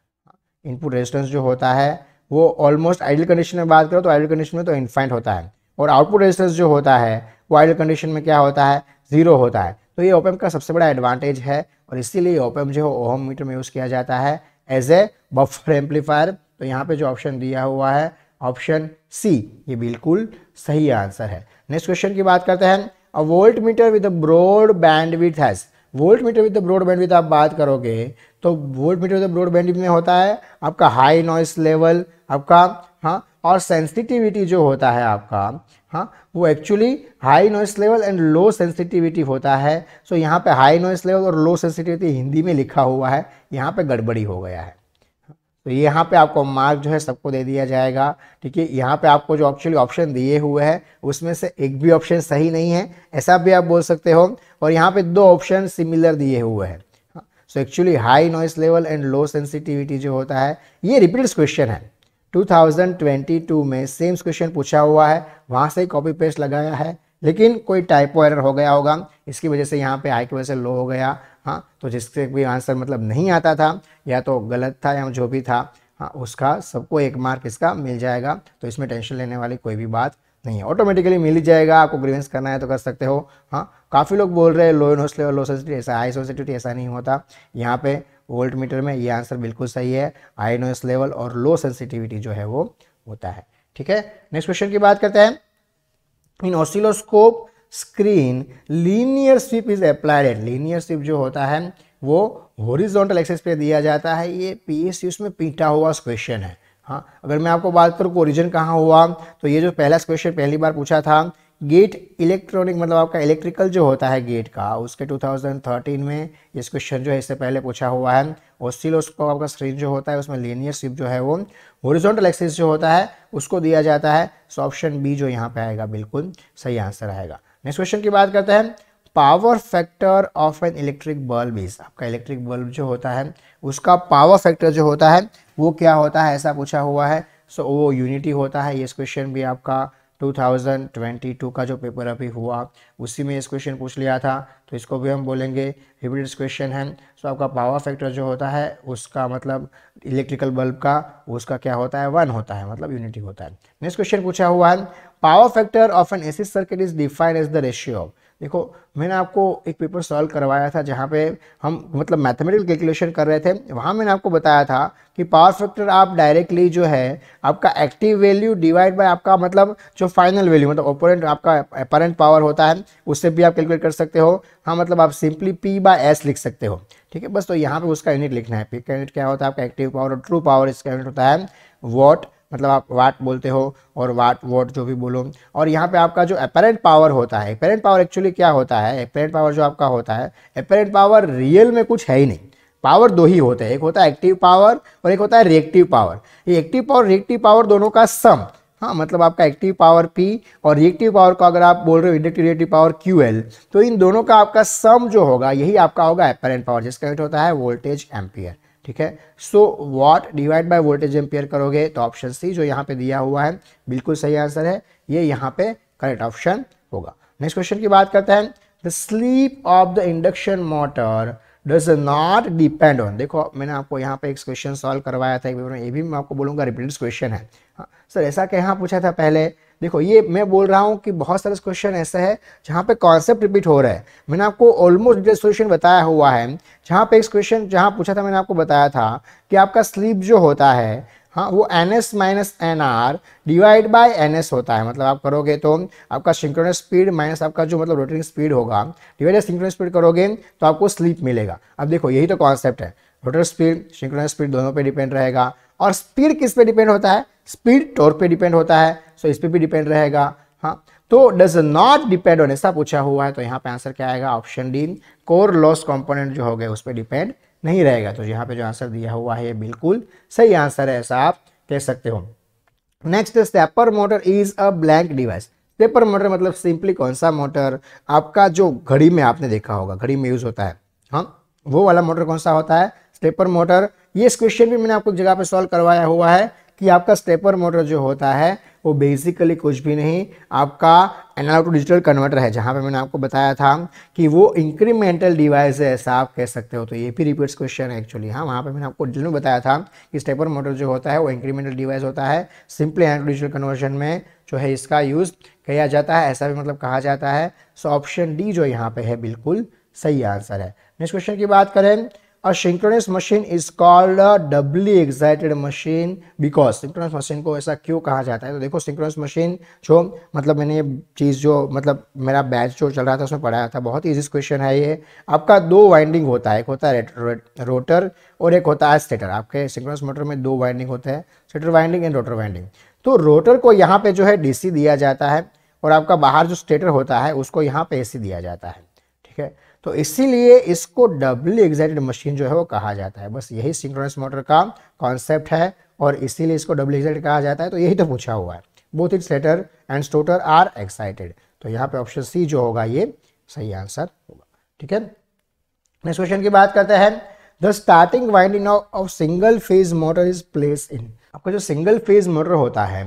A: इनपुट रेजिस्टेंस जो होता है वो ऑलमोस्ट आइडल कंडीशन में बात करो तो आइडल कंडीशन में तो इन्फाइंट होता है और आउटपुट रेजिस्टेंस जो होता है वो आइडल कंडीशन में क्या होता है जीरो होता है तो ये ओपम का सबसे बड़ा एडवांटेज है और इसीलिए ओपम जो है ओहम मीटर में यूज़ किया जाता है एज ए बफर एम्पलीफायर तो यहाँ पे जो ऑप्शन दिया हुआ है ऑप्शन सी ये बिल्कुल सही आंसर है नेक्स्ट क्वेश्चन की बात करते हैं a volt meter with broad band with has volt meter with broadband with आप बात करोगे तो वोल्ट मीटर विद ब्रॉडबैंड में होता है आपका हाई नॉइस लेवल आपका हाँ और सेंसिटिविटी जो होता है आपका हाँ वो actually high noise level and low sensitivity होता है सो so यहाँ पे हाई नॉइस लेवल और लो सेंसिटिविटी हिंदी में लिखा हुआ है यहाँ पे गड़बड़ी हो गया है तो यहाँ पे आपको मार्क जो है सबको दे दिया जाएगा ठीक है यहाँ पे आपको जो एक्चुअली ऑप्शन दिए हुए हैं उसमें से एक भी ऑप्शन सही नहीं है ऐसा भी आप बोल सकते हो और यहाँ पे दो ऑप्शन सिमिलर दिए हुए हैं so actually high noise level and low sensitivity जो होता है ये रिपीट क्वेश्चन है 2022 में सेम्स क्वेश्चन पूछा हुआ है वहाँ से कॉपी पेस्ट लगाया है लेकिन कोई टाइपो एरर हो गया होगा इसकी वजह से यहाँ पे हाई की वजह से लो हो गया हाँ तो जिससे भी आंसर मतलब नहीं आता था या तो गलत था या जो भी था हाँ उसका सबको एक मार्क इसका मिल जाएगा तो इसमें टेंशन लेने वाली कोई भी बात नहीं है ऑटोमेटिकली मिल ही जाएगा आपको ग्रीवेंस करना है तो कर सकते हो हाँ काफ़ी लोग बोल रहे हैं low noise level low sensitivity ऐसा हाई सेंसिटिविटी ऐसा नहीं होता यहाँ पे वोल्ट मीटर में ये आंसर बिल्कुल सही है हाई नोस लेवल और लो सेंसिटिविटी जो है वो होता है ठीक है नेक्स्ट क्वेश्चन की बात करते हैं in oscilloscope screen linear sweep is applied at linear sweep जो होता है वो हॉरिजॉन्टल एक्सेस पे दिया जाता है ये सी उसमें पीटा हुआ क्वेश्चन है हाँ अगर मैं आपको बात करूँ ओरिजिन कहाँ हुआ तो ये जो पहला क्वेश्चन पहली बार पूछा था गेट इलेक्ट्रॉनिक मतलब आपका इलेक्ट्रिकल जो होता है गेट का उसके 2013 में इस क्वेश्चन जो है इससे पहले पूछा हुआ है उसको आपका स्क्रीन जो होता है उसमें लीनियर स्विप जो है वो हॉरिजॉन्टल एक्सिस जो होता है उसको दिया जाता है सो ऑप्शन बी जो यहाँ पे आएगा बिल्कुल सही आंसर आएगा नेक्स्ट क्वेश्चन की बात करते हैं power factor of an electric bulb is आपका इलेक्ट्रिक बल्ब जो होता है उसका पावर फैक्टर जो होता है वो क्या होता है ऐसा पूछा हुआ है सो so, वो यूनिटी होता है ये क्वेश्चन भी आपका 2022 का जो पेपर अभी हुआ उसी में इस क्वेश्चन पूछ लिया था तो इसको भी हम बोलेंगे रिपीटेड क्वेश्चन है सो आपका पावर फैक्टर जो होता है उसका मतलब इलेक्ट्रिकल बल्ब का उसका क्या होता है वन होता है मतलब यूनिटी होता है नेक्स्ट क्वेश्चन पूछा हुआ है power factor of an AC circuit is defined as the ratio of देखो मैंने आपको एक पेपर सॉल्व करवाया था जहाँ पे हम मतलब मैथमेटिकल कैलकुलेशन कर रहे थे वहाँ मैंने आपको बताया था कि पावर फैक्टर आप डायरेक्टली जो है आपका एक्टिव वैल्यू डिवाइड बाय आपका मतलब जो फाइनल वैल्यू मतलब ओपोरेंट आपका अपरेंट पावर होता है उससे भी आप कैलकुलेट कर सकते हो हाँ मतलब आप सिंपली पी बाय एस लिख सकते हो ठीक है बस तो यहाँ पर उसका यूनिट लिखना है पी का यूनिट क्या होता है आपका एक्टिव पावर और ट्रू पावर इसका यूनिट होता है वॉट मतलब आप वाट बोलते हो और वाट वोट जो भी बोलो और यहाँ पे आपका जो अपेरेंट पावर होता है अपेरेंट पावर एक्चुअली क्या होता है अपेरेंट पावर जो आपका होता है अपेरेंट पावर रियल में कुछ है ही नहीं पावर दो ही होते हैं एक होता है एक्टिव पावर और एक होता है रिएक्टिव पावर ये एक्टिव पावर रिएक्टिव पावर दोनों का सम हाँ मतलब आपका एक्टिव पावर पी और रिएक्टिव पावर का अगर आप बोल रहे हो inductive reactive power Q L तो इन दोनों का आपका सम जो होगा यही आपका होगा अपेरेंट पावर जिसका होता है वोल्टेज एम्पियर ठीक है so watt divide by voltage ampere करोगे तो ऑप्शन सी जो यहाँ पे दिया हुआ है बिल्कुल सही आंसर है ये यहाँ पे करेक्ट ऑप्शन होगा नेक्स्ट क्वेश्चन की बात करते हैं the slip of the induction motor does not depend on देखो मैंने आपको यहाँ पे एक क्वेश्चन सॉल्व करवाया था एक ये भी मैं आपको बोलूंगा रिपीटेड क्वेश्चन है सर हाँ, ऐसा क्या यहाँ पूछा था पहले देखो ये मैं बोल रहा हूँ कि बहुत सारे क्वेश्चन ऐसा है जहाँ पे कॉन्सेप्ट रिपीट हो रहा है मैंने आपको ऑलमोस्ट डिटेल सोल्यूशन बताया हुआ है जहाँ पे एक क्वेश्चन जहाँ पूछा था मैंने आपको बताया था कि आपका स्लीप जो होता है हाँ वो N S minus N R divide by N S होता है मतलब आप करोगे तो आपका सिंक्रोनस स्पीड माइनस आपका जो मतलब रोटेटिंग स्पीड होगा डिवाइड सिंक्रोनस स्पीड करोगे तो आपको स्लीप मिलेगा अब देखो यही तो कॉन्सेप्ट है रोटर स्पीड सिंक्रोनस स्पीड दोनों पे डिपेंड रहेगा और स्पीड किस पे डिपेंड होता है स्पीड टोर पे डिपेंड होता है सो इस पर भी डिपेंड रहेगा हाँ तो डज नॉट डिपेंड ऑन ऐसा पूछा हुआ है तो यहाँ पे आंसर क्या आएगा option D core loss component जो हो गए उस पर डिपेंड नहीं रहेगा तो यहाँ पे जो आंसर दिया हुआ है बिल्कुल सही आंसर है ऐसा आप कह सकते हो next stepper motor is a blank device stepper motor मतलब सिंपली कौन सा मोटर आपका जो घड़ी में आपने देखा होगा घड़ी में यूज होता है हाँ वो वाला मोटर कौन सा होता है स्टेपर मोटर ये इस क्वेश्चन भी मैंने आपको जगह पे सॉल्व करवाया हुआ है कि आपका स्टेपर मोटर जो होता है वो बेसिकली कुछ भी नहीं आपका एनालॉग टू डिजिटल कन्वर्टर है जहाँ पे मैंने आपको बताया था कि वो इंक्रीमेंटल डिवाइस है ऐसा आप कह सकते हो तो ये भी रिपीट्स क्वेश्चन है एक्चुअली हाँ वहाँ पे मैंने आपको डिटेल बताया था कि स्टेपर मोटर जो होता है वो इंक्रीमेंटल डिवाइस होता है simply analog to digital conversion में जो है इसका यूज़ किया जाता है ऐसा भी मतलब कहा जाता है सो ऑप्शन डी जो यहाँ पर है बिल्कुल सही आंसर है नेक्स्ट क्वेश्चन की बात करें A synchronous machine is called a doubly excited machine because synchronous machine को ऐसा क्यों कहा जाता है तो देखो synchronous machine जो मतलब मैंने ये चीज़ जो मतलब मेरा बैच जो चल रहा था उसमें पढ़ाया था बहुत ईजी क्वेश्चन है ये आपका दो वाइंडिंग होता है एक होता है रोटर और एक होता है स्टेटर आपके सिंक्रोनस मोटर में दो वाइंडिंग होता है stator winding and rotor winding तो रोटर को यहाँ पे जो है डीसी दिया जाता है और आपका बाहर जो स्टेटर होता है उसको यहाँ पे एसी दिया जाता है ठीक है तो इसीलिए इसको डबली एग्जाइटेड मशीन जो है वो कहा जाता है बस यही सिंक्रोनस मोटर का कॉन्सेप्ट है और इसीलिए इसको डबली एग्जैक्टेड कहा जाता है तो यही तो पूछा हुआ है both it stator and stator are excited तो यहाँ पे ऑप्शन सी जो होगा ये सही आंसर होगा ठीक है नेक्स्ट क्वेश्चन की बात करते हैं the starting winding of single phase motor is place in आपका जो सिंगल फेज मोटर होता है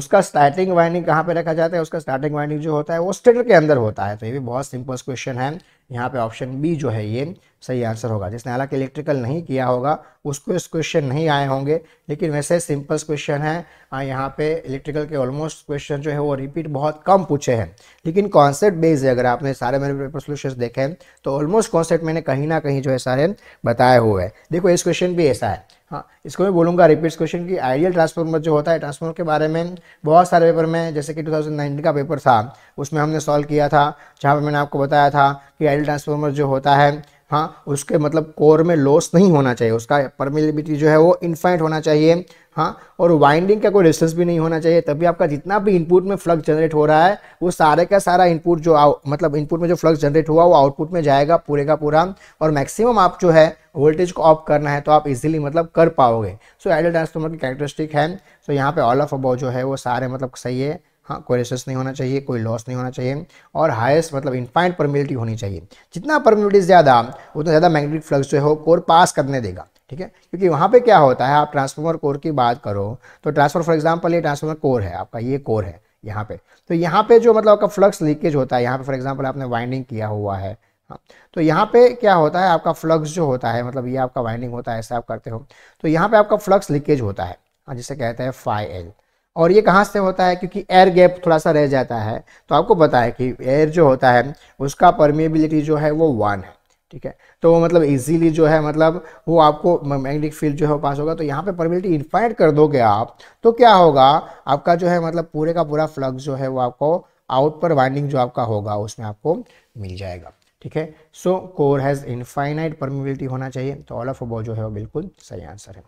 A: उसका स्टार्टिंग वाइंडिंग कहाँ पे रखा जाता है उसका स्टार्टिंग वाइंडिंग जो होता है वो स्टेटर के अंदर होता है तो ये भी बहुत सिंपल क्वेश्चन है यहाँ पे ऑप्शन बी जो है ये सही आंसर होगा जिसने हालांकि इलेक्ट्रिकल नहीं किया होगा उसको इस क्वेश्चन नहीं आए होंगे लेकिन वैसे सिंपल्स क्वेश्चन है हाँ, यहाँ पे इलेक्ट्रिकल के ऑलमोस्ट क्वेश्चन जो है वो रिपीट बहुत कम पूछे हैं लेकिन कॉन्सेप्ट बेस्ड अगर आपने सारे मेरे पेपर सोल्यूशन देखे हैं तो ऑलमोस्ट कॉन्सेप्ट मैंने कहीं ना कहीं जो है सारे बताए हुए हैं देखो इस क्वेश्चन भी ऐसा है हाँ इसको मैं बोलूँगा रिपीट क्वेश्चन की आइडियल ट्रांसफॉर्मर जो होता है ट्रांसफॉर्मर के बारे में बहुत सारे पेपर में जैसे कि 2019 का पेपर था उसमें हमने सॉल्व किया था जहाँ पर मैंने आपको बताया था कि आइडियल ट्रांसफॉर्मर जो होता है हाँ उसके मतलब कोर में लॉस नहीं होना चाहिए उसका परमिलिबिलिटी जो है वो इन्फाइट होना चाहिए हाँ और वाइंडिंग का कोई रेजिस्टेंस भी नहीं होना चाहिए तभी आपका जितना भी इनपुट में फ्लक्स जनरेट हो रहा है वो सारे का सारा इनपुट जो आउ, मतलब इनपुट में जो फ्लक्स जनरेट हुआ वो आउटपुट में जाएगा पूरे का पूरा और मैक्सिमम आप जो है वोल्टेज को ऑफ करना है तो आप इजीली मतलब कर पाओगे सो एडल ट्रांसफॉर्मर की कैरेक्टरिस्टिक है सो so, यहाँ पे ऑल ऑफ अबाउ जो है वो सारे मतलब सही है हाँ कोई रेसेस नहीं होना चाहिए कोई लॉस नहीं होना चाहिए और हाईएस्ट मतलब इनफाइट परमिलिटी होनी चाहिए जितना परमिलिटी ज़्यादा उतना ज़्यादा मैग्नेटिक फ्लक्स जो वो कोर पास करने देगा ठीक है क्योंकि वहाँ पे क्या होता है आप ट्रांसफॉर्मर कोर की बात करो तो ट्रांसफॉर्मर फॉर एग्ज़ाम्पल ये ट्रांसफॉर्मर कोर है आपका ये कोर है यहाँ पर तो यहाँ पर जो मतलब आपका फ्लक्स लीकेज होता है यहाँ पे फॉर एग्जाम्पल आपने वाइंडिंग किया हुआ है हाँ तो यहाँ पे क्या होता है आपका फ्लक्स जो होता है मतलब ये आपका वाइंडिंग होता है ऐसा आप करते हो तो यहाँ पे आपका फ्लक्स लीकेज होता है हाँ, जिसे कहते हैं फाइव एल और ये कहाँ से होता है क्योंकि एयर गैप थोड़ा सा रह जाता है तो आपको पता है कि एयर जो होता है उसका परमिएबिलिटी जो है वो वन है ठीक है तो मतलब इजीली जो है मतलब वो आपको मैग्नेटिक फील्ड जो है वो पास होगा तो यहाँ पे परमिबिलिटी इन्फाइट कर दोगे आप तो क्या होगा आपका जो है मतलब पूरे का पूरा फ्लक्स जो है वो आपको आउट पर वाइंडिंग जो आपका होगा उसमें आपको मिल जाएगा ठीक है so core has infinite permeability होना चाहिए तो ऑल ऑफ अबो जो है वो बिल्कुल सही आंसर है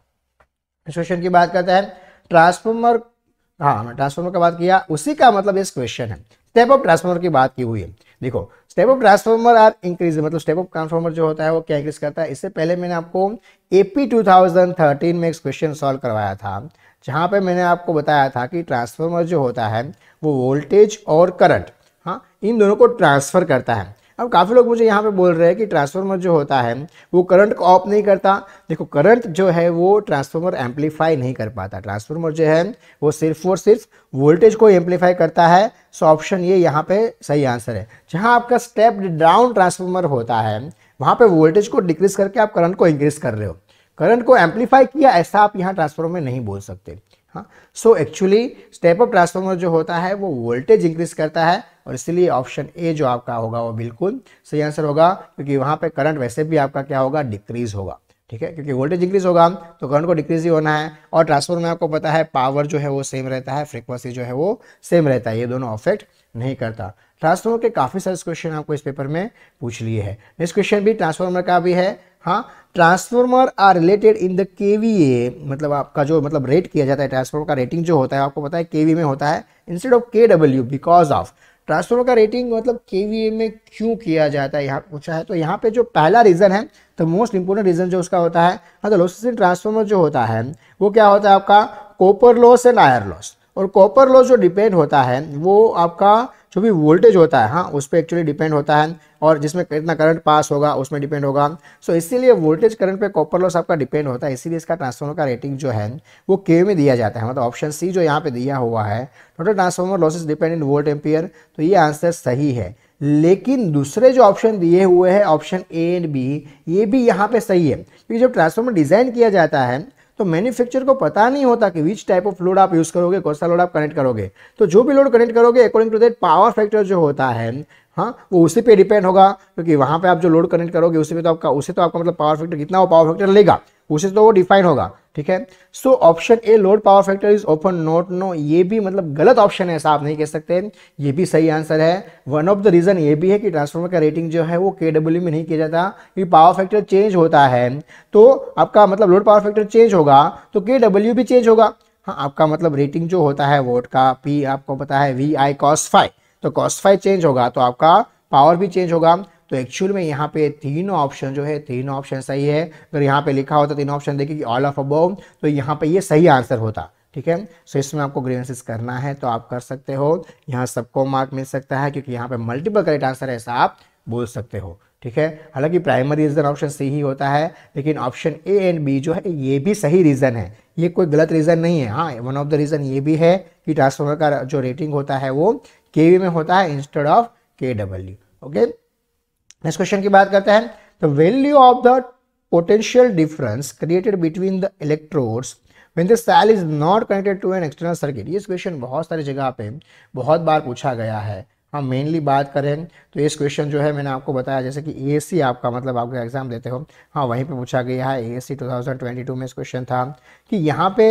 A: क्वेश्चन की बात करते हैं ट्रांसफॉर्मर हाँ हमने ट्रांसफॉर्मर का बात किया उसी का मतलब इस क्वेश्चन है स्टेप ऑफ ट्रांसफॉर्मर की बात की हुई है देखो step of transformer are increase मतलब स्टेप ऑफ ट्रांसफॉर्मर जो होता है वो क्या इंक्रीज करता है इससे पहले मैंने आपको एपी 2013 में एक क्वेश्चन सॉल्व करवाया था जहाँ पे मैंने आपको बताया था कि ट्रांसफॉर्मर जो होता है वो वोल्टेज और करंट हाँ इन दोनों को ट्रांसफर करता है अब काफ़ी लोग मुझे यहाँ पे बोल रहे हैं कि ट्रांसफार्मर जो होता है वो करंट को ऑफ नहीं करता देखो करंट जो है वो ट्रांसफार्मर एम्पलीफाई नहीं कर पाता ट्रांसफार्मर जो है वो सिर्फ और सिर्फ वोल्टेज को एम्पलीफाई करता है सो ऑप्शन ये यहाँ पे सही आंसर है जहाँ आपका स्टेप डाउन ट्रांसफार्मर होता है वहाँ पर वोल्टेज को डिक्रीज करके आप करंट को इंक्रीज कर रहे हो करंट को एम्पलीफाई किया ऐसा आप यहाँ ट्रांसफार्मर नहीं बोल सकते हाँ so actually step up transformer जो होता है वो वोल्टेज इंक्रीज करता है और इसलिए ऑप्शन ए जो आपका होगा वो बिल्कुल सही आंसर होगा क्योंकि वहाँ पर करंट वैसे भी आपका क्या होगा डिक्रीज होगा ठीक है क्योंकि वोल्टेज इंक्रीज होगा तो करंट को डिक्रीज ही होना है और ट्रांसफॉर्मर में आपको पता है पावर जो है वो सेम रहता है फ्रीक्वेंसी जो है वो सेम रहता है ये दोनों अफेक्ट नहीं करता ट्रांसफॉर्मर के काफ़ी सारे क्वेश्चन आपको इस पेपर में पूछ लिए है नेक्स्ट क्वेश्चन भी ट्रांसफॉर्मर का भी है हाँ transformer are related in the K मतलब आपका जो मतलब रेट किया जाता है ट्रांसफॉर्मर का रेटिंग जो होता है आपको पता है के में होता है instead of K W because of transformer का रेटिंग मतलब के में क्यों किया जाता है यहाँ पूछा है तो यहाँ पे जो पहला रीज़न है तो मोस्ट इंपोर्टेंट रीज़न जो उसका होता है मतलब लोसेसिन ट्रांसफॉर्मर जो होता है वो क्या होता है आपका copper loss and iron loss और कॉपर लॉस जो डिपेंड होता है वो आपका जो भी वोल्टेज होता है हाँ उस पर एक्चुअली डिपेंड होता है और जिसमें कितना करंट पास होगा उसमें डिपेंड होगा सो so, इसीलिए वोल्टेज करंट पे कॉपर लॉस आपका डिपेंड होता है इसीलिए इसका ट्रांसफार्मर का रेटिंग जो है वो के में दिया जाता है मतलब ऑप्शन सी जो यहाँ पे दिया हुआ है total transformer losses depend in volt ampere तो ये आंसर सही है लेकिन दूसरे जो ऑप्शन दिए हुए हैं ऑप्शन ए एंड बी ये भी यहाँ पे सही है क्योंकि जब ट्रांसफार्मर डिज़ाइन किया जाता है तो मैन्युफैक्चर को पता नहीं होता कि विच टाइप ऑफ लोड आप यूज़ करोगे कौन सा लोड आप कनेक्ट करोगे तो जो भी लोड कनेक्ट करोगे according to that power factor जो होता है हाँ वो उसी पे डिपेंड होगा क्योंकि वहाँ पे आप जो लोड कनेक्ट करोगे उसी पे तो आपका उसे तो आपका मतलब पावर फैक्टर कितना वो पावर फैक्टर लेगा उसे तो वो डिफाइन होगा ठीक है so option A load power factor is open not no ये भी मतलब गलत ऑप्शन है ऐसा आप नहीं कह सकते ये भी सही आंसर है वन ऑफ द रीजन ये भी है कि ट्रांसफार्मर का रेटिंग जो है वो के डब्ल्यू में नहीं किया जाता क्योंकि पावर फैक्टर चेंज होता है तो आपका मतलब लोड पावर फैक्टर चेंज होगा तो के डब्ल्यू भी चेंज होगा हाँ आपका मतलब रेटिंग जो होता है वोट का पी आपको पता है वी आई कॉस फाइव तो कॉस फाइव चेंज होगा तो आपका पावर भी चेंज होगा तो एक्चुअल में यहाँ पे तीनों ऑप्शन जो है तीनों ऑप्शन सही है अगर यहाँ पे लिखा होता तीनों ऑप्शन देखिए कि ऑल ऑफ अबोव तो यहाँ पे ये सही आंसर होता ठीक है सो इसमें आपको ग्रीवेंसेस करना है तो आप कर सकते हो यहाँ सबको मार्क मिल सकता है क्योंकि यहाँ पे मल्टीपल करेक्ट आंसर है ऐसा आप बोल सकते हो ठीक है हालांकि प्राइमरी रीज़न ऑप्शन सी ही होता है लेकिन ऑप्शन ए एंड बी जो है ये भी सही रीज़न है ये कोई गलत रीज़न नहीं है हाँ वन ऑफ द रीज़न ये भी है कि ट्रांसफॉर्मर का जो रेटिंग होता है वो के में होता है instead of K W okay next question की बात करते हैं the value of the potential difference created between the electrodes when the cell is not connected to an external circuit ये क्वेश्चन बहुत सारी जगह पे बहुत बार पूछा गया है हम मेनली बात करें तो इस क्वेश्चन जो है मैंने आपको बताया जैसे कि ए आपका मतलब आपको एग्जाम देते हो हाँ वहीं पे पूछा गया है ए सी में इस क्वेश्चन था कि यहाँ पे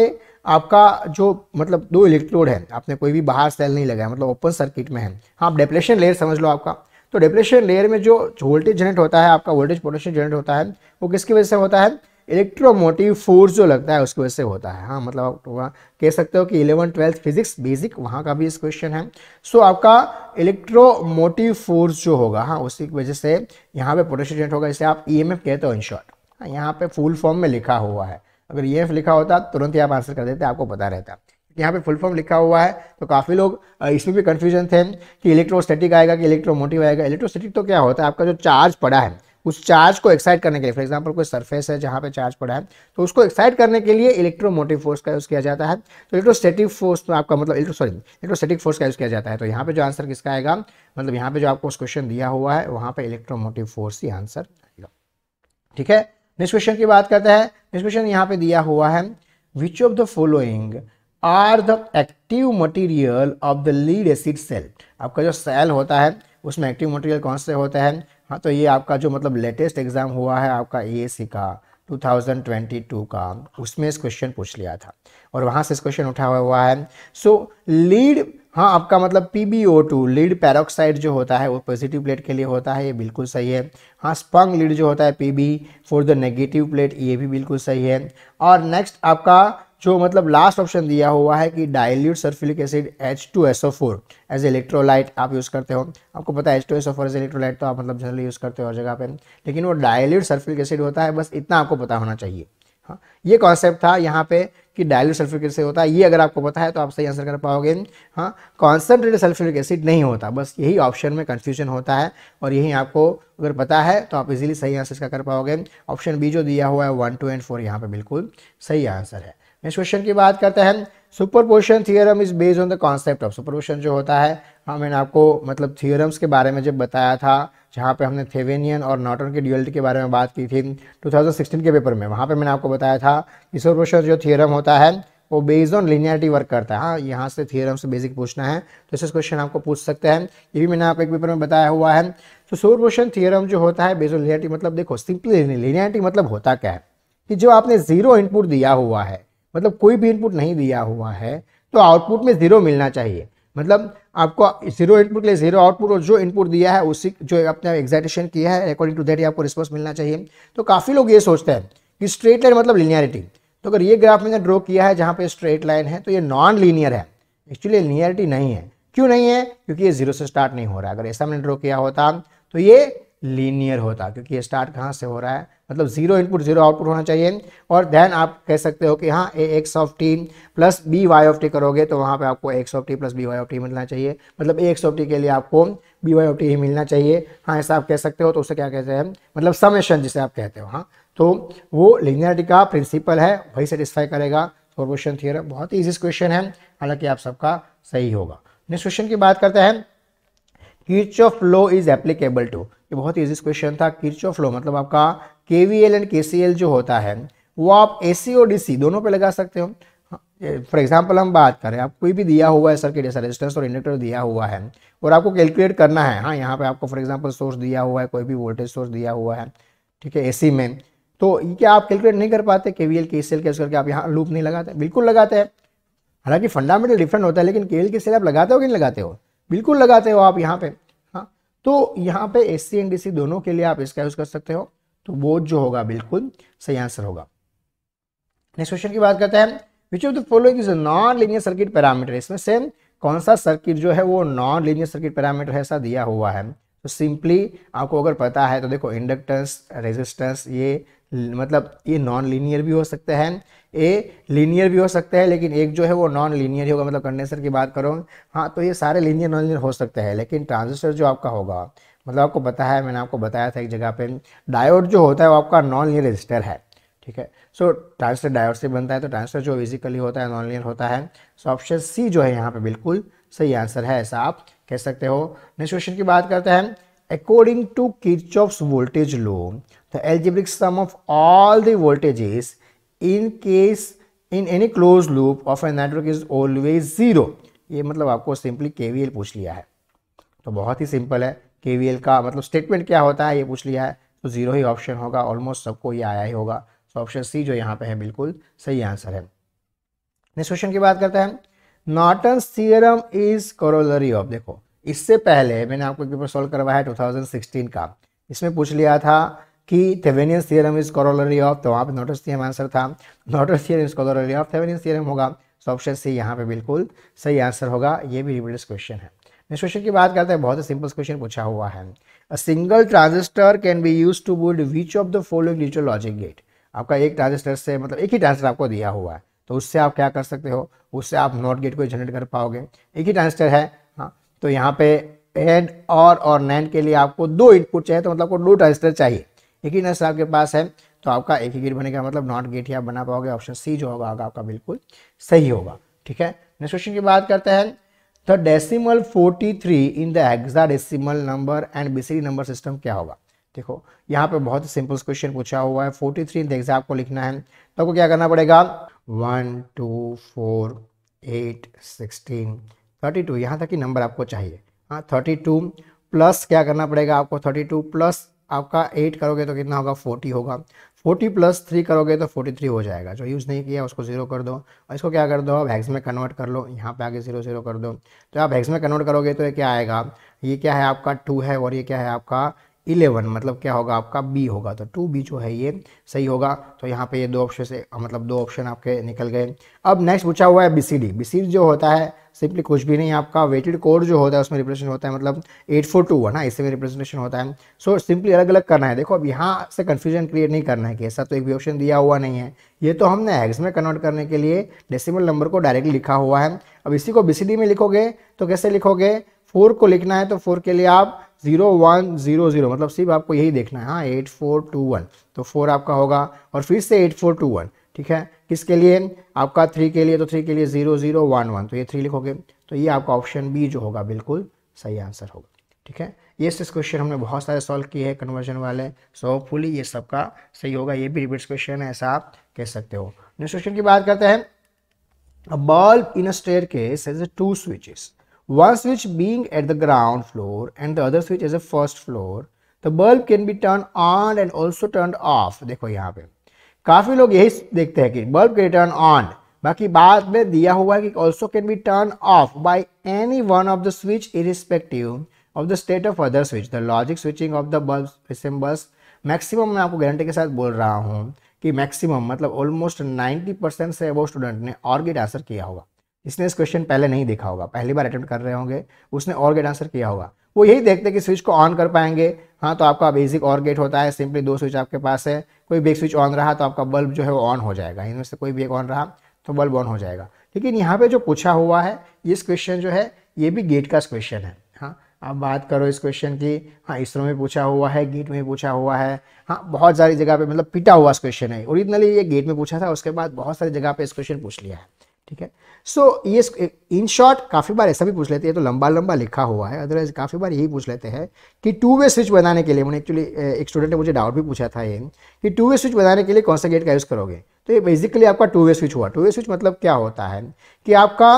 A: आपका जो मतलब दो इलेक्ट्रोड है आपने कोई भी बाहर सेल नहीं लगाया मतलब ओपन सर्किट में है हाँ आप डेप्लेशन लेयर समझ लो आपका तो डिप्रेशन लेयर में जो वोल्टेज जनरेट होता है आपका वोल्टेज पोटेंशियल जनरेट होता है वो किसकी वजह से होता है इलेक्ट्रोमोटिव फोर्स जो लगता है उसकी वजह से होता है हाँ मतलब आप कह सकते हो कि इलेवन ट्वेल्थ फिजिक्स बेसिक वहाँ का भी इस क्वेश्चन है सो so, आपका इलेक्ट्रोमोटिव फोर्स जो होगा हाँ उसी की वजह से यहाँ पे पोटेंशियल जनरेट होगा इसे आप ई e कहते हो इन शॉर्ट हाँ यहाँ पे फुल फॉर्म में लिखा हुआ है अगर ई e लिखा होता तुरंत ही आप आंसर कर देते आपको पता रहता यहाँ पे फुल फॉर्म लिखा हुआ है तो काफ़ी लोग इसमें भी कन्फ्यूजन थे कि इलेक्ट्रोस्टैटिक आएगा कि इलेक्ट्रोमोटिव आएगा इलेक्ट्रोस्टैटिक तो क्या होता है आपका जो चार्ज पड़ा है उस चार्ज को एक्साइट करने के लिए फॉर एग्जाम्पल कोई सरफेस है जहाँ पे चार्ज पड़ा है तो उसको एक्साइट करने के लिए इलेक्ट्रोमोटिव फोर्स का यूज़ किया जाता है तो इलेक्ट्रोस्टेटिक फोर्स तो आपका मतलब इलेक्ट्रो सॉरी इलेक्ट्रोस्टेटिक फोर्स का यूज़ किया जाता है तो यहाँ पे जो आंसर किसका आएगा मतलब यहाँ पे जो आपको क्वेश्चन दिया हुआ है वहाँ पे इलेक्ट्रोमोटिव फोर्स ही आंसर आएगा ठीक है नेक्स्ट क्वेश्चन की बात करते हैं नेक्स्ट क्वेश्चन यहाँ पे दिया हुआ है which of the following are the active material of the lead acid cell आपका जो सेल होता है उसमें एक्टिव मटेरियल कौन से होता है हाँ तो ये आपका जो मतलब लेटेस्ट एग्जाम हुआ है आपका ए का 2022 का उसमें इस क्वेश्चन पूछ लिया था और वहाँ से इस क्वेश्चन उठा हुआ है सो लीड हाँ आपका मतलब P B O two lead peroxide जो होता है वो पॉजिटिव प्लेट के लिए होता है ये बिल्कुल सही है हाँ स्पंग लीड जो होता है P B for the negative plate ये भी बिल्कुल सही है और नेक्स्ट आपका जो मतलब लास्ट ऑप्शन दिया हुआ है कि dilute sulphuric acid H two S O four as electrolyte आप यूज़ करते हो आपको पता है H two S O four as electrolyte तो आप मतलब जनरली यूज़ करते हो हर जगह पे लेकिन वो डायल्यूट सर्फिलिक एसिड होता है बस इतना आपको पता होना चाहिए हाँ ये कॉन्सेप्ट था यहाँ पे कि डायल्यूट सल्फ्यूरिक एसिड होता है ये अगर आपको पता है तो आप सही आंसर कर पाओगे हाँ कॉन्सेंट्रेटेड सल्फ्यूरिक एसिड नहीं होता बस यही ऑप्शन में कन्फ्यूजन होता है और यही आपको अगर पता है तो आप इजीली सही आंसर इसका कर पाओगे ऑप्शन बी जो दिया हुआ है वन टू एंड फोर यहाँ पर बिल्कुल सही आंसर है नेक्स्ट क्वेश्चन की बात करते हैं superposition theorem is based on the concept of superposition जो होता है मैंने आपको मतलब थियरम्स के बारे में जब बताया था जहाँ पे हमने थेवेनियन और नॉटन के ड्यूअलिटी के बारे में बात की थी 2016 के पेपर में वहाँ पे मैंने आपको बताया था कि पोजिशन जो थियरम होता है वो बेस्ड ऑन लिनियरिटी वर्क करता है हाँ यहाँ से थियरम से बेसिक पूछना है तो इस क्वेश्चन आपको पूछ सकते हैं ये भी मैंने आपको एक पेपर में बताया हुआ है तो पोजिशन थियरम जो होता है बेस्ड ऑन लिनियरिटी मतलब देखो सिंपली लिनियरिटी मतलब होता क्या है कि जो आपने जीरो इनपुट दिया हुआ है मतलब कोई भी इनपुट नहीं दिया हुआ है तो आउटपुट में ज़ीरो मिलना चाहिए मतलब आपको जीरो इनपुट के लिए जीरो आउटपुट और जो इनपुट दिया है उसी जो आपने एग्जाइटेशन किया है अकॉर्डिंग टू दैट आपको रिस्पॉन्स मिलना चाहिए तो काफ़ी लोग ये सोचते हैं कि स्ट्रेट लाइन मतलब लिनियरिटी तो अगर ये ग्राफ मैंने ड्रॉ किया है जहाँ पे स्ट्रेट लाइन है तो ये नॉन लीनियर है एक्चुअली लीनियरिटी नहीं है क्यों नहीं है क्योंकि ये जीरो से स्टार्ट नहीं हो रहा है अगर ऐसा मैंने ड्रॉ किया होता तो ये लीनियर होता क्योंकि ये स्टार्ट कहाँ से हो रहा है मतलब जीरो इनपुट जीरो आउटपुट होना चाहिए और देन आप कह सकते हो कि हाँ A X of T plus B Y of T करोगे तो वहाँ पे आपको X of T plus B Y of T मिलना चाहिए मतलब ए एक्स ऑफ टी के लिए आपको बी वाई ऑफ टी ही मिलना चाहिए हाँ ऐसा आप कह सकते हो तो उसे क्या कहते हैं मतलब समेशन जिसे आप कहते हो हाँ तो वो लिनियरिटी का प्रिंसिपल है वही सेटिस्फाई करेगा फॉर्मेशन तो थियर बहुत ही ईजी क्वेश्चन है हालांकि आप सबका सही होगा नेक्स्ट क्वेश्चन की बात करते हैं Kirchhoff law is applicable to ये बहुत ही ईजी क्वेश्चन था किच ऑफ लॉ मतलब आपका के वी एल एंड के सी एल जो होता है वो आप ए सी और डी सी दोनों पे लगा सकते हो फॉर हाँ, एग्जाम्पल हम बात करें आप कोई भी दिया हुआ है सर्किट जैसा रेजिस्टेंस और इंडक्टर दिया हुआ है और आपको कैलकुलेट करना है हाँ यहाँ पे आपको फॉर एग्जाम्पल सोर्स दिया हुआ है कोई भी वोल्टेज सोर्स दिया हुआ है ठीक है एसी में तो ये क्या आप कैलकुलेट नहीं कर पाते के वी एल के सी एल कैसे करके आप यहाँ लूप नहीं लगाते बिल्कुल लगाते हैं हालांकि फंडामेंटल डिफरेंट होता है लेकिन के एल के सी आप लगाते हो कि नहीं लगाते हो बिल्कुल लगाते हो आप यहाँ पे हाँ तो यहाँ पे ए सी एंड डी सी दोनों के लिए आप इसका यूज़ कर सकते हो तो वो जो होगा बिल्कुल सही आंसर होगा नेक्स्ट क्वेश्चन की बात करते हैं which of the following is non linear circuit parameter इसमें से कौन सा सर्किट जो है वो नॉन लीनियर सर्किट पैरामीटर ऐसा दिया हुआ है तो सिंपली आपको अगर पता है तो देखो इंडक्टेंस रेजिस्टेंस ये मतलब ये नॉन लीनियर भी हो सकते हैं ए लीनियर भी हो सकते हैं लेकिन एक जो है वो नॉन लीनियर ही होगा मतलब कंडेंसर की बात करो हाँ तो ये सारे लीनियर नॉन लीनियर हो सकते हैं लेकिन ट्रांजिस्टर जो आपका होगा मतलब आपको पता है मैंने आपको बताया था एक जगह पे डायोड जो होता है वो आपका नॉन लियर रजिस्टर है ठीक है सो ट्रांसटर डायोड से बनता है तो ट्रांसटर जो फिजिकली होता है नॉन लियर होता है सो ऑप्शन सी जो है यहाँ पे बिल्कुल सही आंसर है ऐसा आप कह सकते हो नेक्स्ट क्वेश्चन की बात करते हैं according to of voltage law the algebraic sum of all the voltages in case in any close loop of a network is always zero ये मतलब आपको सिंपली के पूछ लिया है तो बहुत ही सिंपल है के का मतलब स्टेटमेंट क्या होता है ये पूछ लिया है तो ज़ीरो ही ऑप्शन होगा ऑलमोस्ट सबको ये आया ही होगा सो ऑप्शन सी जो यहाँ पे है बिल्कुल सही आंसर है नेक्स्ट क्वेश्चन की बात करते हैं Norton theorem is corollary of देखो इससे पहले मैंने आपको एक पेपर सॉल्व करवाया है 2016 का इसमें पूछ लिया था कि Thevenin theorem is corollary of तो वहाँ पर नॉटन सीरम आंसर था Norton theorem is corollary of Thevenin theorem होगा सो ऑप्शन सी यहाँ पे बिल्कुल सही आंसर होगा ये भी रिपीटेड क्वेश्चन है नेक्स्ट क्वेश्चन की बात करते हैं बहुत ही सिंपल क्वेश्चन पूछा हुआ है a single transistor can be use to build which of the following digital logic gate आपका एक ट्रांजिस्टर से मतलब एक ही ट्रांजिस्टर आपको दिया हुआ है तो उससे आप क्या कर सकते हो उससे आप नॉट गेट को जनरेट कर पाओगे एक ही ट्रांजिस्टर है हाँ तो यहाँ पे एंड और और नैन के लिए आपको दो इनपुट चाहिए तो मतलब आपको दो ट्रांजिस्टर चाहिए एक ही ट्रांजिस्टर आपके पास है तो आपका एक ही गेट बनेगा मतलब नॉट गेट ही आप बना पाओगे ऑप्शन सी जो होगा आपका बिल्कुल सही होगा ठीक है नेक्स्ट क्वेश्चन की बात करते हैं तो decimal 43 in the hexadecimal number and BCD number system क्या होगा देखो यहाँ पे बहुत सिंपल क्वेश्चन पूछा हुआ है 43 इन द एग्जाम को लिखना है तो आपको क्या करना पड़ेगा one two four eight sixteen thirty two यहाँ तक ही नंबर आपको चाहिए हाँ थर्टी टू प्लस क्या करना पड़ेगा आपको थर्टी टू प्लस आपका एट करोगे तो कितना होगा फोर्टी होगा फोर्टी प्लस थ्री करोगे तो फोर्टी थ्री हो जाएगा जो यूज़ नहीं किया उसको जीरो कर दो और इसको क्या कर दो आप हैक्स में कन्वर्ट कर लो यहाँ पे आगे जीरो जीरो कर दो तो आप हैक्स में कन्वर्ट करोगे तो ये क्या आएगा ये क्या है आपका टू है और ये क्या है आपका इलेवन मतलब क्या होगा आपका बी होगा तो टू बी जो है ये सही होगा तो यहाँ पे ये दो ऑप्शन से मतलब दो ऑप्शन आपके निकल गए अब नेक्स्ट पूछा हुआ है B C D B C जो होता है सिंपली कुछ भी नहीं आपका वेटेड कोड जो होता है उसमें रिप्रेजेंट होता है मतलब एट फोर टू है ना इससे में रिप्रेजेंटेशन होता है सो so, सिंपली अलग अलग करना है देखो अब यहाँ से कन्फ्यूजन क्रिएट नहीं करना है कि ऐसा तो एक भी ऑप्शन दिया हुआ नहीं है ये तो हमने हेक्स में कन्वर्ट करने के लिए डेसिमल नंबर को डायरेक्टली लिखा हुआ है अब इसी को बी में लिखोगे तो कैसे लिखोगे फोर को लिखना है तो फोर के लिए आप जीरो वन जीरो जीरो मतलब सिर्फ आपको यही देखना है हाँ एट फोर टू वन तो फोर आपका होगा और फिर से एट फोर टू वन ठीक है किसके लिए आपका थ्री के लिए तो थ्री के लिए जीरो जीरो वन वन तो ये थ्री लिखोगे तो ये आपका ऑप्शन बी जो होगा बिल्कुल सही आंसर होगा ठीक है ये सिक्स क्वेश्चन हमने बहुत सारे सॉल्व किए हैं कन्वर्जन वाले सो so, ये सबका सही होगा ये भी रिपीट क्वेश्चन है ऐसा आप कह सकते हो नेक्स्ट क्वेश्चन की बात करते हैं bulb in staircase two switches One switch being at the ground floor and the other switch is a first floor. The bulb can be turned on and also turned off. देखो यहाँ पे काफ़ी लोग यही देखते हैं कि bulb के टर्न ऑन बाकी बाद में दिया हुआ है कि also can be turn off by any one of the switch irrespective of the state of other switch the logic switching of the bulb symbols maximum मैं आपको गारंटी के साथ बोल रहा हूँ कि मैक्सिमम मतलब ऑलमोस्ट 90 परसेंट से वो स्टूडेंट ने और आंसर किया होगा इसने इस क्वेश्चन पहले नहीं देखा होगा पहली बार अटेम्प्ट कर रहे होंगे उसने और गेट आंसर किया होगा वो यही देखते कि स्विच को ऑन कर पाएंगे हाँ तो आपका बेसिक और गेट होता है सिंपली दो स्विच आपके पास है कोई भी एक स्विच ऑन रहा तो आपका बल्ब जो है वो ऑन हो जाएगा इनमें से कोई भी एक ऑन रहा तो बल्ब ऑन हो जाएगा लेकिन यहाँ पे जो पूछा हुआ है इस क्वेश्चन जो है ये भी गेट का क्वेश्चन है हाँ आप बात करो इस क्वेश्चन की हाँ इसरो में पूछा हुआ है गेट में पूछा हुआ है हाँ बहुत सारी जगह पे मतलब पिटा हुआ क्वेश्चन है ओरिजिनली ये गेट में पूछा था उसके बाद बहुत सारी जगह पे इस क्वेश्चन पूछ लिया है ठीक है सो ये इन शॉर्ट काफ़ी बार ऐसा भी पूछ लेते हैं तो लंबा लंबा लिखा हुआ है अदरवाइज काफ़ी बार यही पूछ लेते हैं कि टू वे स्विच बनाने के लिए मैंने एक्चुअली एक स्टूडेंट ने मुझे डाउट भी पूछा था ये कि टू वे स्विच बनाने के लिए कौन सा गेट का यूज़ करोगे तो ये बेसिकली आपका टू वे स्विच हुआ टू वे स्विच मतलब क्या होता है कि आपका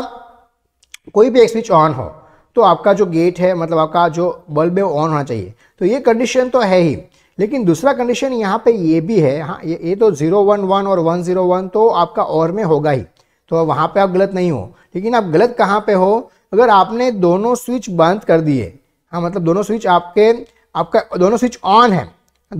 A: कोई भी एक स्विच ऑन हो तो आपका जो गेट है मतलब आपका जो बल्ब है वो ऑन होना चाहिए तो ये कंडीशन तो है ही लेकिन दूसरा कंडीशन यहाँ पे ये भी है हाँ ये ये तो जीरो वन वन और वन जीरो वन तो आपका और में होगा ही तो वहाँ पे आप गलत नहीं हो लेकिन आप गलत कहाँ पे हो अगर आपने दोनों स्विच बंद कर दिए हाँ मतलब दोनों स्विच आपके आपका दोनों स्विच ऑन है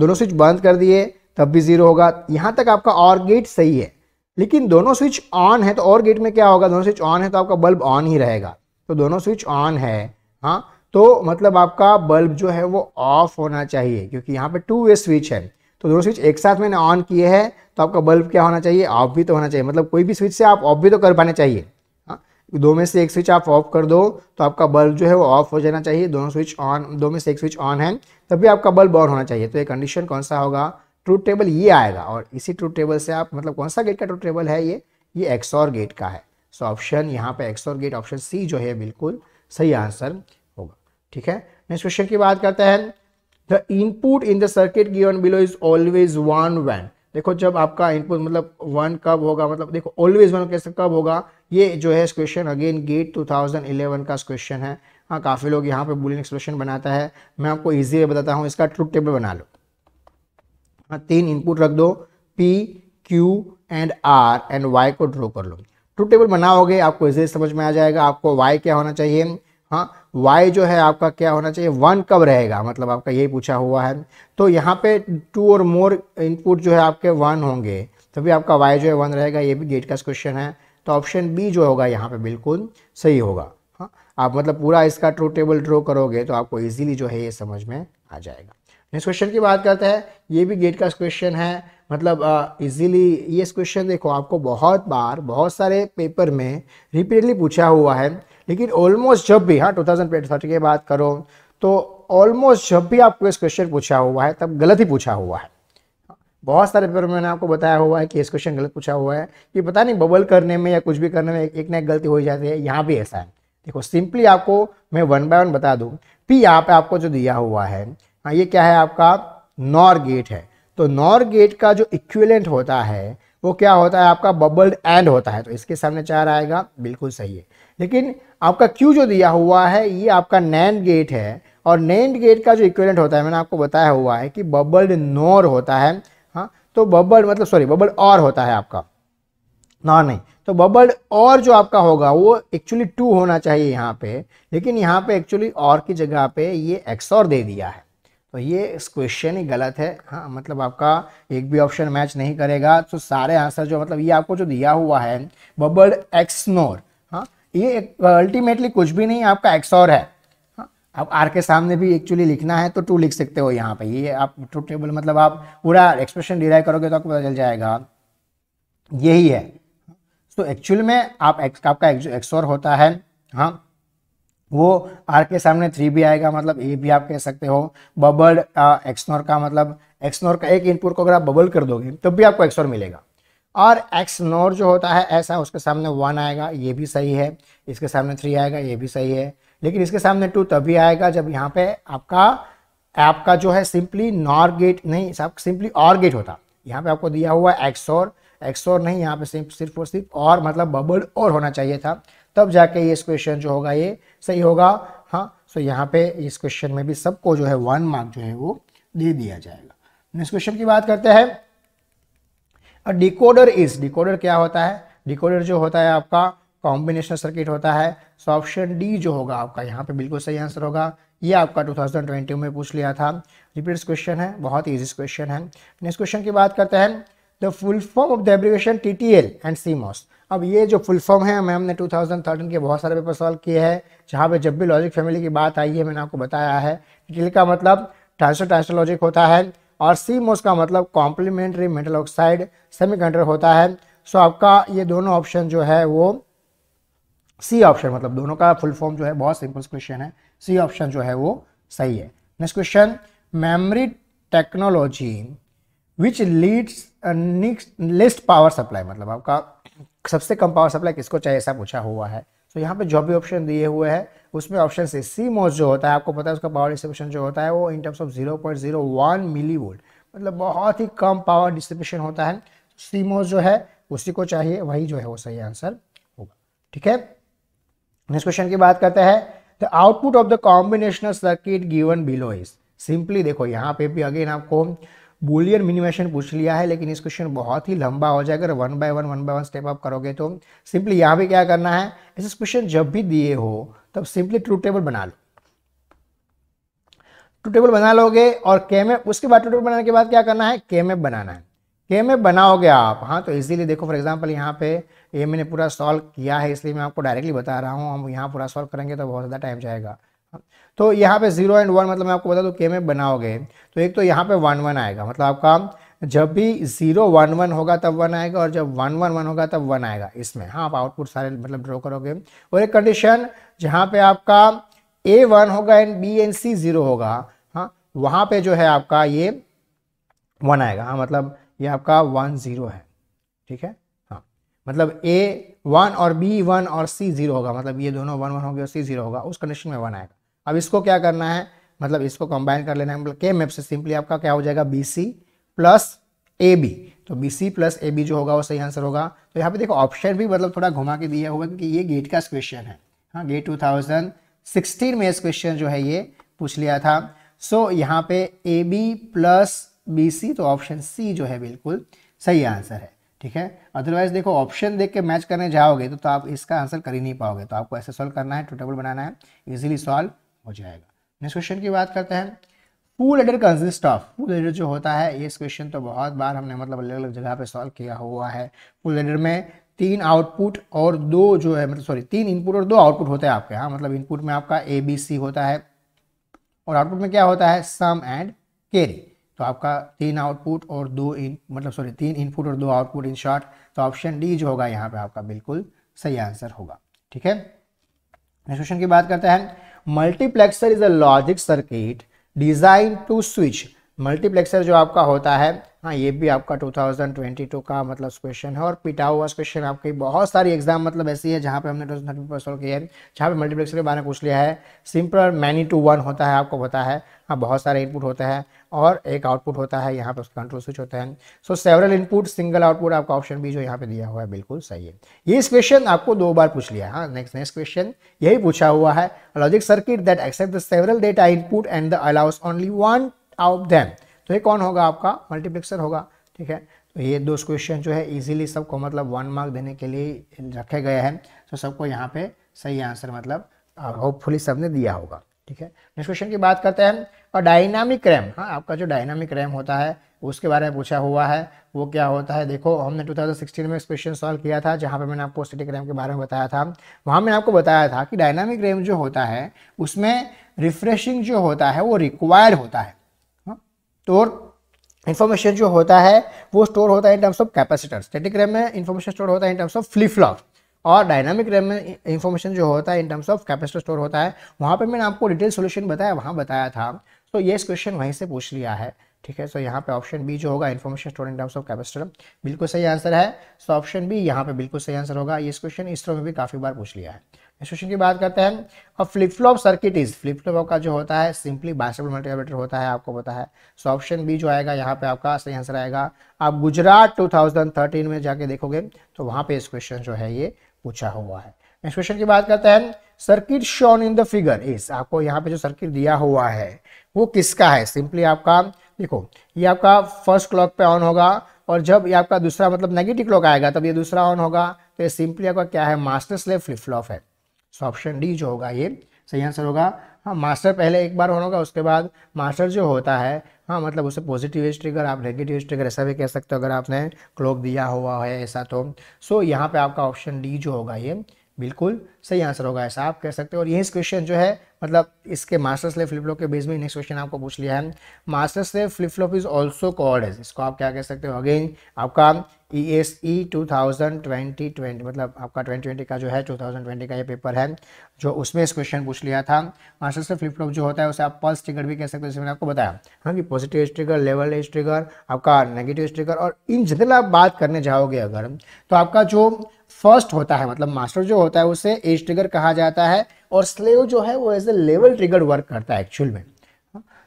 A: दोनों स्विच बंद कर दिए तब भी ज़ीरो होगा यहाँ तक आपका और गेट सही है लेकिन दोनों स्विच ऑन है तो और गेट में क्या होगा दोनों स्विच ऑन है तो आपका बल्ब ऑन ही रहेगा तो दोनों स्विच ऑन है हाँ तो मतलब आपका बल्ब जो है वो ऑफ होना चाहिए क्योंकि यहाँ पे टू वे स्विच है तो दोनों स्विच एक साथ मैंने ऑन किए हैं तो आपका बल्ब क्या होना चाहिए ऑफ भी तो होना चाहिए मतलब कोई भी स्विच से आप ऑफ भी तो कर पाना चाहिए हाँ? दो में से एक स्विच आप ऑफ कर दो तो आपका बल्ब जो है वो ऑफ हो जाना चाहिए दोनों स्विच ऑन दो में से एक स्विच ऑन है तब भी आपका बल्ब ऑन होना चाहिए तो ये कंडीशन कौन सा होगा ट्रूथ टेबल ये आएगा और इसी ट्रूथ टेबल से आप मतलब कौन सा गेट का ट्रूथ टेबल है ये ये एक्सोर गेट का है सो ऑप्शन यहाँ पे एक्सोर गेट ऑप्शन सी जो है बिल्कुल सही आंसर होगा ठीक है नेक्स्ट क्वेश्चन की बात करते हैं the input in the circuit given below is always one when देखो जब आपका इनपुट मतलब वन कब होगा मतलब देखो ऑलवेज वन कैसे कब होगा ये जो है क्वेश्चन अगेन गेट 2011 का क्वेश्चन है हाँ काफ़ी लोग यहाँ पे बुलियन एक्सप्रेशन बनाता है मैं आपको इजी बताता हूँ इसका ट्रुथ टेबल बना लो हाँ तीन इनपुट रख दो P Q and R and Y को ड्रो कर लो ट्रूथ टेबल बनाओगे आपको इजीली समझ में आ जाएगा आपको वाई क्या होना चाहिए हाँ वाई जो है आपका क्या होना चाहिए वन कब रहेगा मतलब आपका यही पूछा हुआ है तो यहाँ पे टू और मोर इनपुट जो है आपके वन होंगे तभी तो आपका वाई जो है वन रहेगा ये भी गेट का क्वेश्चन है तो ऑप्शन बी जो होगा यहाँ पे बिल्कुल सही होगा हाँ आप मतलब पूरा इसका ट्रू टेबल ड्रॉ करोगे तो आपको ईजिली जो है ये समझ में आ जाएगा नेक्स्ट क्वेश्चन की बात करते हैं ये भी गेट का क्वेश्चन है मतलब इजीली ये क्वेश्चन देखो आपको बहुत बार बहुत सारे पेपर में रिपीटली पूछा हुआ है लेकिन ऑलमोस्ट जब भी हाँ टू थाउजेंड की बात करो तो ऑलमोस्ट जब भी आपको इस क्वेश्चन पूछा हुआ है तब गलत ही पूछा हुआ है बहुत सारे पेपर मैंने आपको बताया हुआ है कि इस क्वेश्चन गलत पूछा हुआ है कि पता नहीं बबल करने में या कुछ भी करने में एक ना एक गलती हो जाती है यहाँ भी ऐसा है देखो सिंपली आपको मैं वन बाय वन बता दूँ पी यहाँ पे आपको जो दिया हुआ है हाँ ये क्या है आपका नॉर गेट है तो नॉर गेट का जो इक्विलेंट होता है वो क्या होता है आपका बबल्ड एंड होता है तो इसके सामने चार आएगा बिल्कुल सही है लेकिन आपका क्यू जो दिया हुआ है ये आपका नैंड गेट है और नैंड गेट का जो इक्वेलेंट होता है मैंने आपको बताया हुआ है कि बबल नोर होता है हाँ तो बबल मतलब सॉरी बबल और होता है आपका ना नहीं तो बबल और जो आपका होगा वो एक्चुअली टू होना चाहिए यहाँ पे लेकिन यहाँ पे एक्चुअली और की जगह पे ये एक्स और दे दिया है तो ये इस क्वेश्चन ही गलत है हाँ मतलब आपका एक भी ऑप्शन मैच नहीं करेगा तो सारे आंसर जो मतलब ये आपको जो दिया हुआ है बबल नोर ये एक अल्टीमेटली uh, कुछ भी नहीं आपका एक्स और है हाँ, अब आर के सामने भी एक्चुअली लिखना है तो टू लिख सकते हो यहाँ पे ये आप टू टेबल मतलब आप पूरा एक्सप्रेशन डिराइव करोगे तो आपको पता चल जाएगा यही है तो एक्चुअल में आप एक, आपका एक्स और होता है हाँ वो आर के सामने थ्री भी आएगा मतलब ये भी आप कह सकते हो बबल एक्सनोर uh, का मतलब एक्सनोर का एक इनपुट को अगर आप बबल कर दोगे तब तो भी आपको एक्सोर मिलेगा और एक्स नोर जो होता है ऐसा उसके सामने वन आएगा ये भी सही है इसके सामने थ्री आएगा ये भी सही है लेकिन इसके सामने टू तभी आएगा जब यहाँ पे आपका आपका जो है सिंपली नॉर गेट नहीं सिंपली और गेट होता यहाँ पे आपको दिया हुआ एक्स और एक्स और नहीं यहाँ पे सिर्फ सिर्फ और सिर्फ और मतलब बबल और होना चाहिए था तब जाके ये इस क्वेश्चन जो होगा ये सही होगा हाँ सो तो यहाँ पे इस क्वेश्चन में भी सबको जो है वन मार्क जो है वो दे दिया जाएगा नेक्स्ट क्वेश्चन की बात करते हैं और डिकोडर इज डिकोडर क्या होता है डिकोडर जो होता है आपका कॉम्बिनेशन सर्किट होता है सो ऑप्शन डी जो होगा आपका यहाँ पे बिल्कुल सही आंसर होगा ये आपका 2020 में पूछ लिया था रिपीट क्वेश्चन है बहुत ईजी क्वेश्चन है नेक्स्ट क्वेश्चन की बात करते हैं the full form of the abbreviation T T L and CMOS अब ये जो फुल फॉर्म है मैम ने 2013 के बहुत सारे पेपर सॉल्व किए हैं जहाँ पे जब भी लॉजिक फैमिली की बात आई है मैंने आपको बताया है टी का मतलब ट्रांसफर ट्रांसफर लॉजिक होता है और सीमोस का मतलब कॉम्प्लीमेंट्री मेटल ऑक्साइड सेमीकंडक्टर होता है सो आपका ये दोनों ऑप्शन जो है वो सी ऑप्शन मतलब दोनों का फुल फॉर्म जो है बहुत सिंपल क्वेश्चन है सी ऑप्शन जो है वो सही है next question memory technology which leads least power supply मतलब आपका सबसे कम पावर सप्लाई किसको चाहिए ऐसा पूछा हुआ है तो यहाँ पे जो भी ऑप्शन दिए हुए हैं उसमें ऑप्शन से सी मोस्ट जो होता है आपको पता है उसका पावर डिस्ट्रीब्यूशन जो होता है वो in terms of zero point zero one millivolt मतलब बहुत ही कम पावर डिस्ट्रीब्यूशन होता है सी मोस्ट जो है उसी को चाहिए वही जो है वो सही आंसर होगा ठीक है नेक्स्ट क्वेश्चन की बात करते हैं the output of the combinational circuit given below is simply देखो यहाँ पे भी अगेन आपको बुलियन मिनिमेशन पूछ लिया है लेकिन इस क्वेश्चन बहुत ही लंबा हो जाएगा अगर one by one one by one step आप करोगे तो सिंपली यहाँ पे क्या करना है इस क्वेश्चन जब भी दिए हो तब सिंपली ट्रू टेबल बना लो ट्रू टेबल बना लोगे और के उसके बाद ट्रू टेबल बनाने के बाद क्या करना है के बनाना है के बनाओगे आप हाँ तो इजीली देखो फॉर एग्जाम्पल यहाँ पे ये मैंने पूरा सॉल्व किया है इसलिए मैं आपको डायरेक्टली बता रहा हूँ हम यहाँ पूरा सॉल्व करेंगे तो बहुत ज़्यादा टाइम जाएगा तो यहाँ पे जीरो एंड वन मतलब मैं आपको बता दूँ के में बनाओगे तो एक तो यहाँ पे वन वन आएगा मतलब आपका जब भी जीरो वन वन होगा तब वन आएगा और जब वन वन वन होगा तब वन आएगा इसमें हाँ आप आउटपुट सारे मतलब ड्रॉ करोगे और एक कंडीशन जहाँ पे आपका ए वन होगा and B and C zero होगा हाँ वहाँ पे जो है आपका ये वन आएगा हाँ मतलब ये आपका वन जीरो है ठीक है हाँ मतलब ए वन और बी वन और सी जीरो होगा मतलब ये दोनों वन वन होंगे और सी जीरो होगा उस कंडीशन में वन आएगा अब इसको क्या करना है मतलब इसको कंबाइन कर लेना है मतलब के मैप से सिंपली आपका क्या हो जाएगा B C plus A B तो B C plus A B जो होगा वो सही आंसर होगा तो यहाँ पे देखो ऑप्शन भी मतलब थोड़ा घुमा के दिया हुआ क्योंकि ये गेट का क्वेश्चन है हाँ गेट टू थाउजेंड सिक्सटीन में इस क्वेश्चन जो है ये पूछ लिया था सो so, यहाँ पे A B plus B C तो ऑप्शन सी जो है बिल्कुल सही आंसर है ठीक है अदरवाइज देखो ऑप्शन देख के मैच करने जाओगे तो, तो आप इसका आंसर कर ही नहीं पाओगे तो आपको ऐसे सॉल्व करना है टू टेबल बनाना है इजीली सॉल्व हो जाएगा नेक्स्ट क्वेश्चन की बात करते हैं full adder consist of full adder जो होता है इस क्वेश्चन तो बहुत बार हमने मतलब अलग अलग जगह पे सॉल्व किया हुआ है फुल एडर में तीन आउटपुट और दो जो है मतलब सॉरी तीन इनपुट और दो आउटपुट होते हैं आपके यहाँ मतलब इनपुट में आपका ए बी सी होता है और आउटपुट में क्या होता है सम एंड कैरी तो आपका तीन आउटपुट और दो इन मतलब सॉरी तीन इनपुट और दो आउटपुट इन शॉर्ट तो ऑप्शन डी जो होगा यहाँ पे आपका बिल्कुल सही आंसर होगा ठीक है नेक्स्ट क्वेश्चन की बात करते हैं multiplexer is a logic circuit designed to switch multiplexer जो आपका होता है हाँ ये भी आपका 2022 का मतलब क्वेश्चन है और पिटा हुआ क्वेश्चन आपकी बहुत सारी एग्जाम मतलब ऐसी है जहाँ पे हमने टू थाउजेंड थर्टी सॉल्व किया है जहाँ पे मल्टीप्लेक्सर के बारे में पूछ लिया है सिंपल मैनी टू वन होता है आपको पता है हाँ बहुत सारे इनपुट होते हैं और एक आउटपुट होता है यहाँ पर उसका कंट्रोल स्विच होता है so several input single output आपका ऑप्शन बी जो यहाँ पे दिया हुआ है बिल्कुल सही है ये इस क्वेश्चन आपको दो बार पूछ लिया हाँ नेक्स्ट नेक्स्ट क्वेश्चन यही पूछा हुआ है logic circuit that accept the several data input and the allows only one of them तो ये कौन होगा आपका मल्टीप्लेक्सर होगा ठीक है तो ये दो क्वेश्चन जो है इजीली सबको मतलब वन मार्क देने के लिए रखे गए हैं तो सबको यहाँ पे सही आंसर मतलब होपफुली सबने दिया होगा ठीक है नेक्स्ट क्वेश्चन की बात करते हैं और डायनामिक रैम हाँ आपका जो डायनामिक रैम होता है उसके बारे में पूछा हुआ है वो क्या होता है देखो हमने 2016 में इस क्वेश्चन सॉल्व किया था जहाँ पे मैंने आपको सिटिक रैम के बारे में बताया था वहाँ मैंने आपको बताया था कि डायनामिक रैम जो होता है उसमें रिफ्रेशिंग जो होता है वो रिक्वायर्ड होता है स्टोर इन्फॉर्मेशन जो होता है वो स्टोर होता है in terms of capacitor static RAM में इन्फॉर्मेशन स्टोर होता है in terms of flip flop और डायनामिक रैम में इन्फॉर्मेशन जो होता है in terms of capacitor store होता है वहाँ पर मैंने आपको डिटेल सोल्यूशन बताया वहाँ बताया था तो ये क्वेश्चन वहीं से पूछ लिया है ठीक है सो यहाँ पे ऑप्शन बी जो होगा information store in terms of capacitor बिल्कुल सही आंसर है सो ऑप्शन बी यहाँ पे बिल्कुल सही आंसर होगा ये इस क्वेश्चन इसरो में भी काफ़ी बार पूछ लिया है एसोसिएशन की बात करते हैं और flip flop circuit is flip flop का जो होता है सिंपली बाइस्टेबल मल्टीप्लाईटर होता है आपको पता है सो ऑप्शन बी जो आएगा यहाँ पे आपका सही आंसर आएगा आप गुजरात 2013 में जाके देखोगे तो वहाँ पे इस क्वेश्चन जो है ये पूछा हुआ है नेक्स्ट क्वेश्चन की बात करते हैं circuit shown in the figure is आपको यहाँ पे जो सर्किट दिया हुआ है वो किसका है सिंपली आपका देखो ये आपका फर्स्ट क्लॉक पे ऑन होगा और जब ये आपका दूसरा मतलब नेगेटिव क्लॉक आएगा तब ये दूसरा ऑन होगा तो ये सिंपली आपका क्या है मास्टर स्लेव फ्लिप फ्लॉप है सो ऑप्शन डी जो होगा ये सही आंसर होगा हाँ मास्टर पहले एक बार होगा उसके बाद मास्टर जो होता है हाँ मतलब उसे पॉजिटिव स्टिकर आप नेगेटिव स्टिकर ऐसा भी कह सकते हो अगर आपने क्लोक दिया हुआ है ऐसा तो सो यहाँ पे आपका ऑप्शन डी जो होगा ये बिल्कुल सही आंसर होगा ऐसा आप कह सकते हो और यही क्वेश्चन जो है मतलब इसके मास्टर स्लेव फ्लिप फ्लॉप के बेस में नेक्स्ट क्वेश्चन आपको पूछ लिया है master slave flip flop is also called edge इसको आप क्या कह सकते हो अगेन आपका E S E two thousand twenty twenty मतलब आपका ट्वेंटी ट्वेंटी का जो है टू थाउजेंड ट्वेंटी का ये पेपर है जो उसमें इस क्वेश्चन पूछ लिया था मास्टर स्लेव फ्लिप फ्लॉप जो होता है उसे आप पल्स ट्रिगर भी कह सकते हो जैसे मैंने आपको बताया हाँ कि पॉजिटिव स्ट्रिगर लेवल स्ट्रिगर आपका नेगेटिव स्ट्रिगर और इन जितना आप बात करने जाओगे अगर तो आपका जो फर्स्ट होता है मतलब मास्टर जो होता है उसे एज ट्रिगर कहा जाता है और स्लेव जो है वो as a level trigger work करता है एक्चुअल में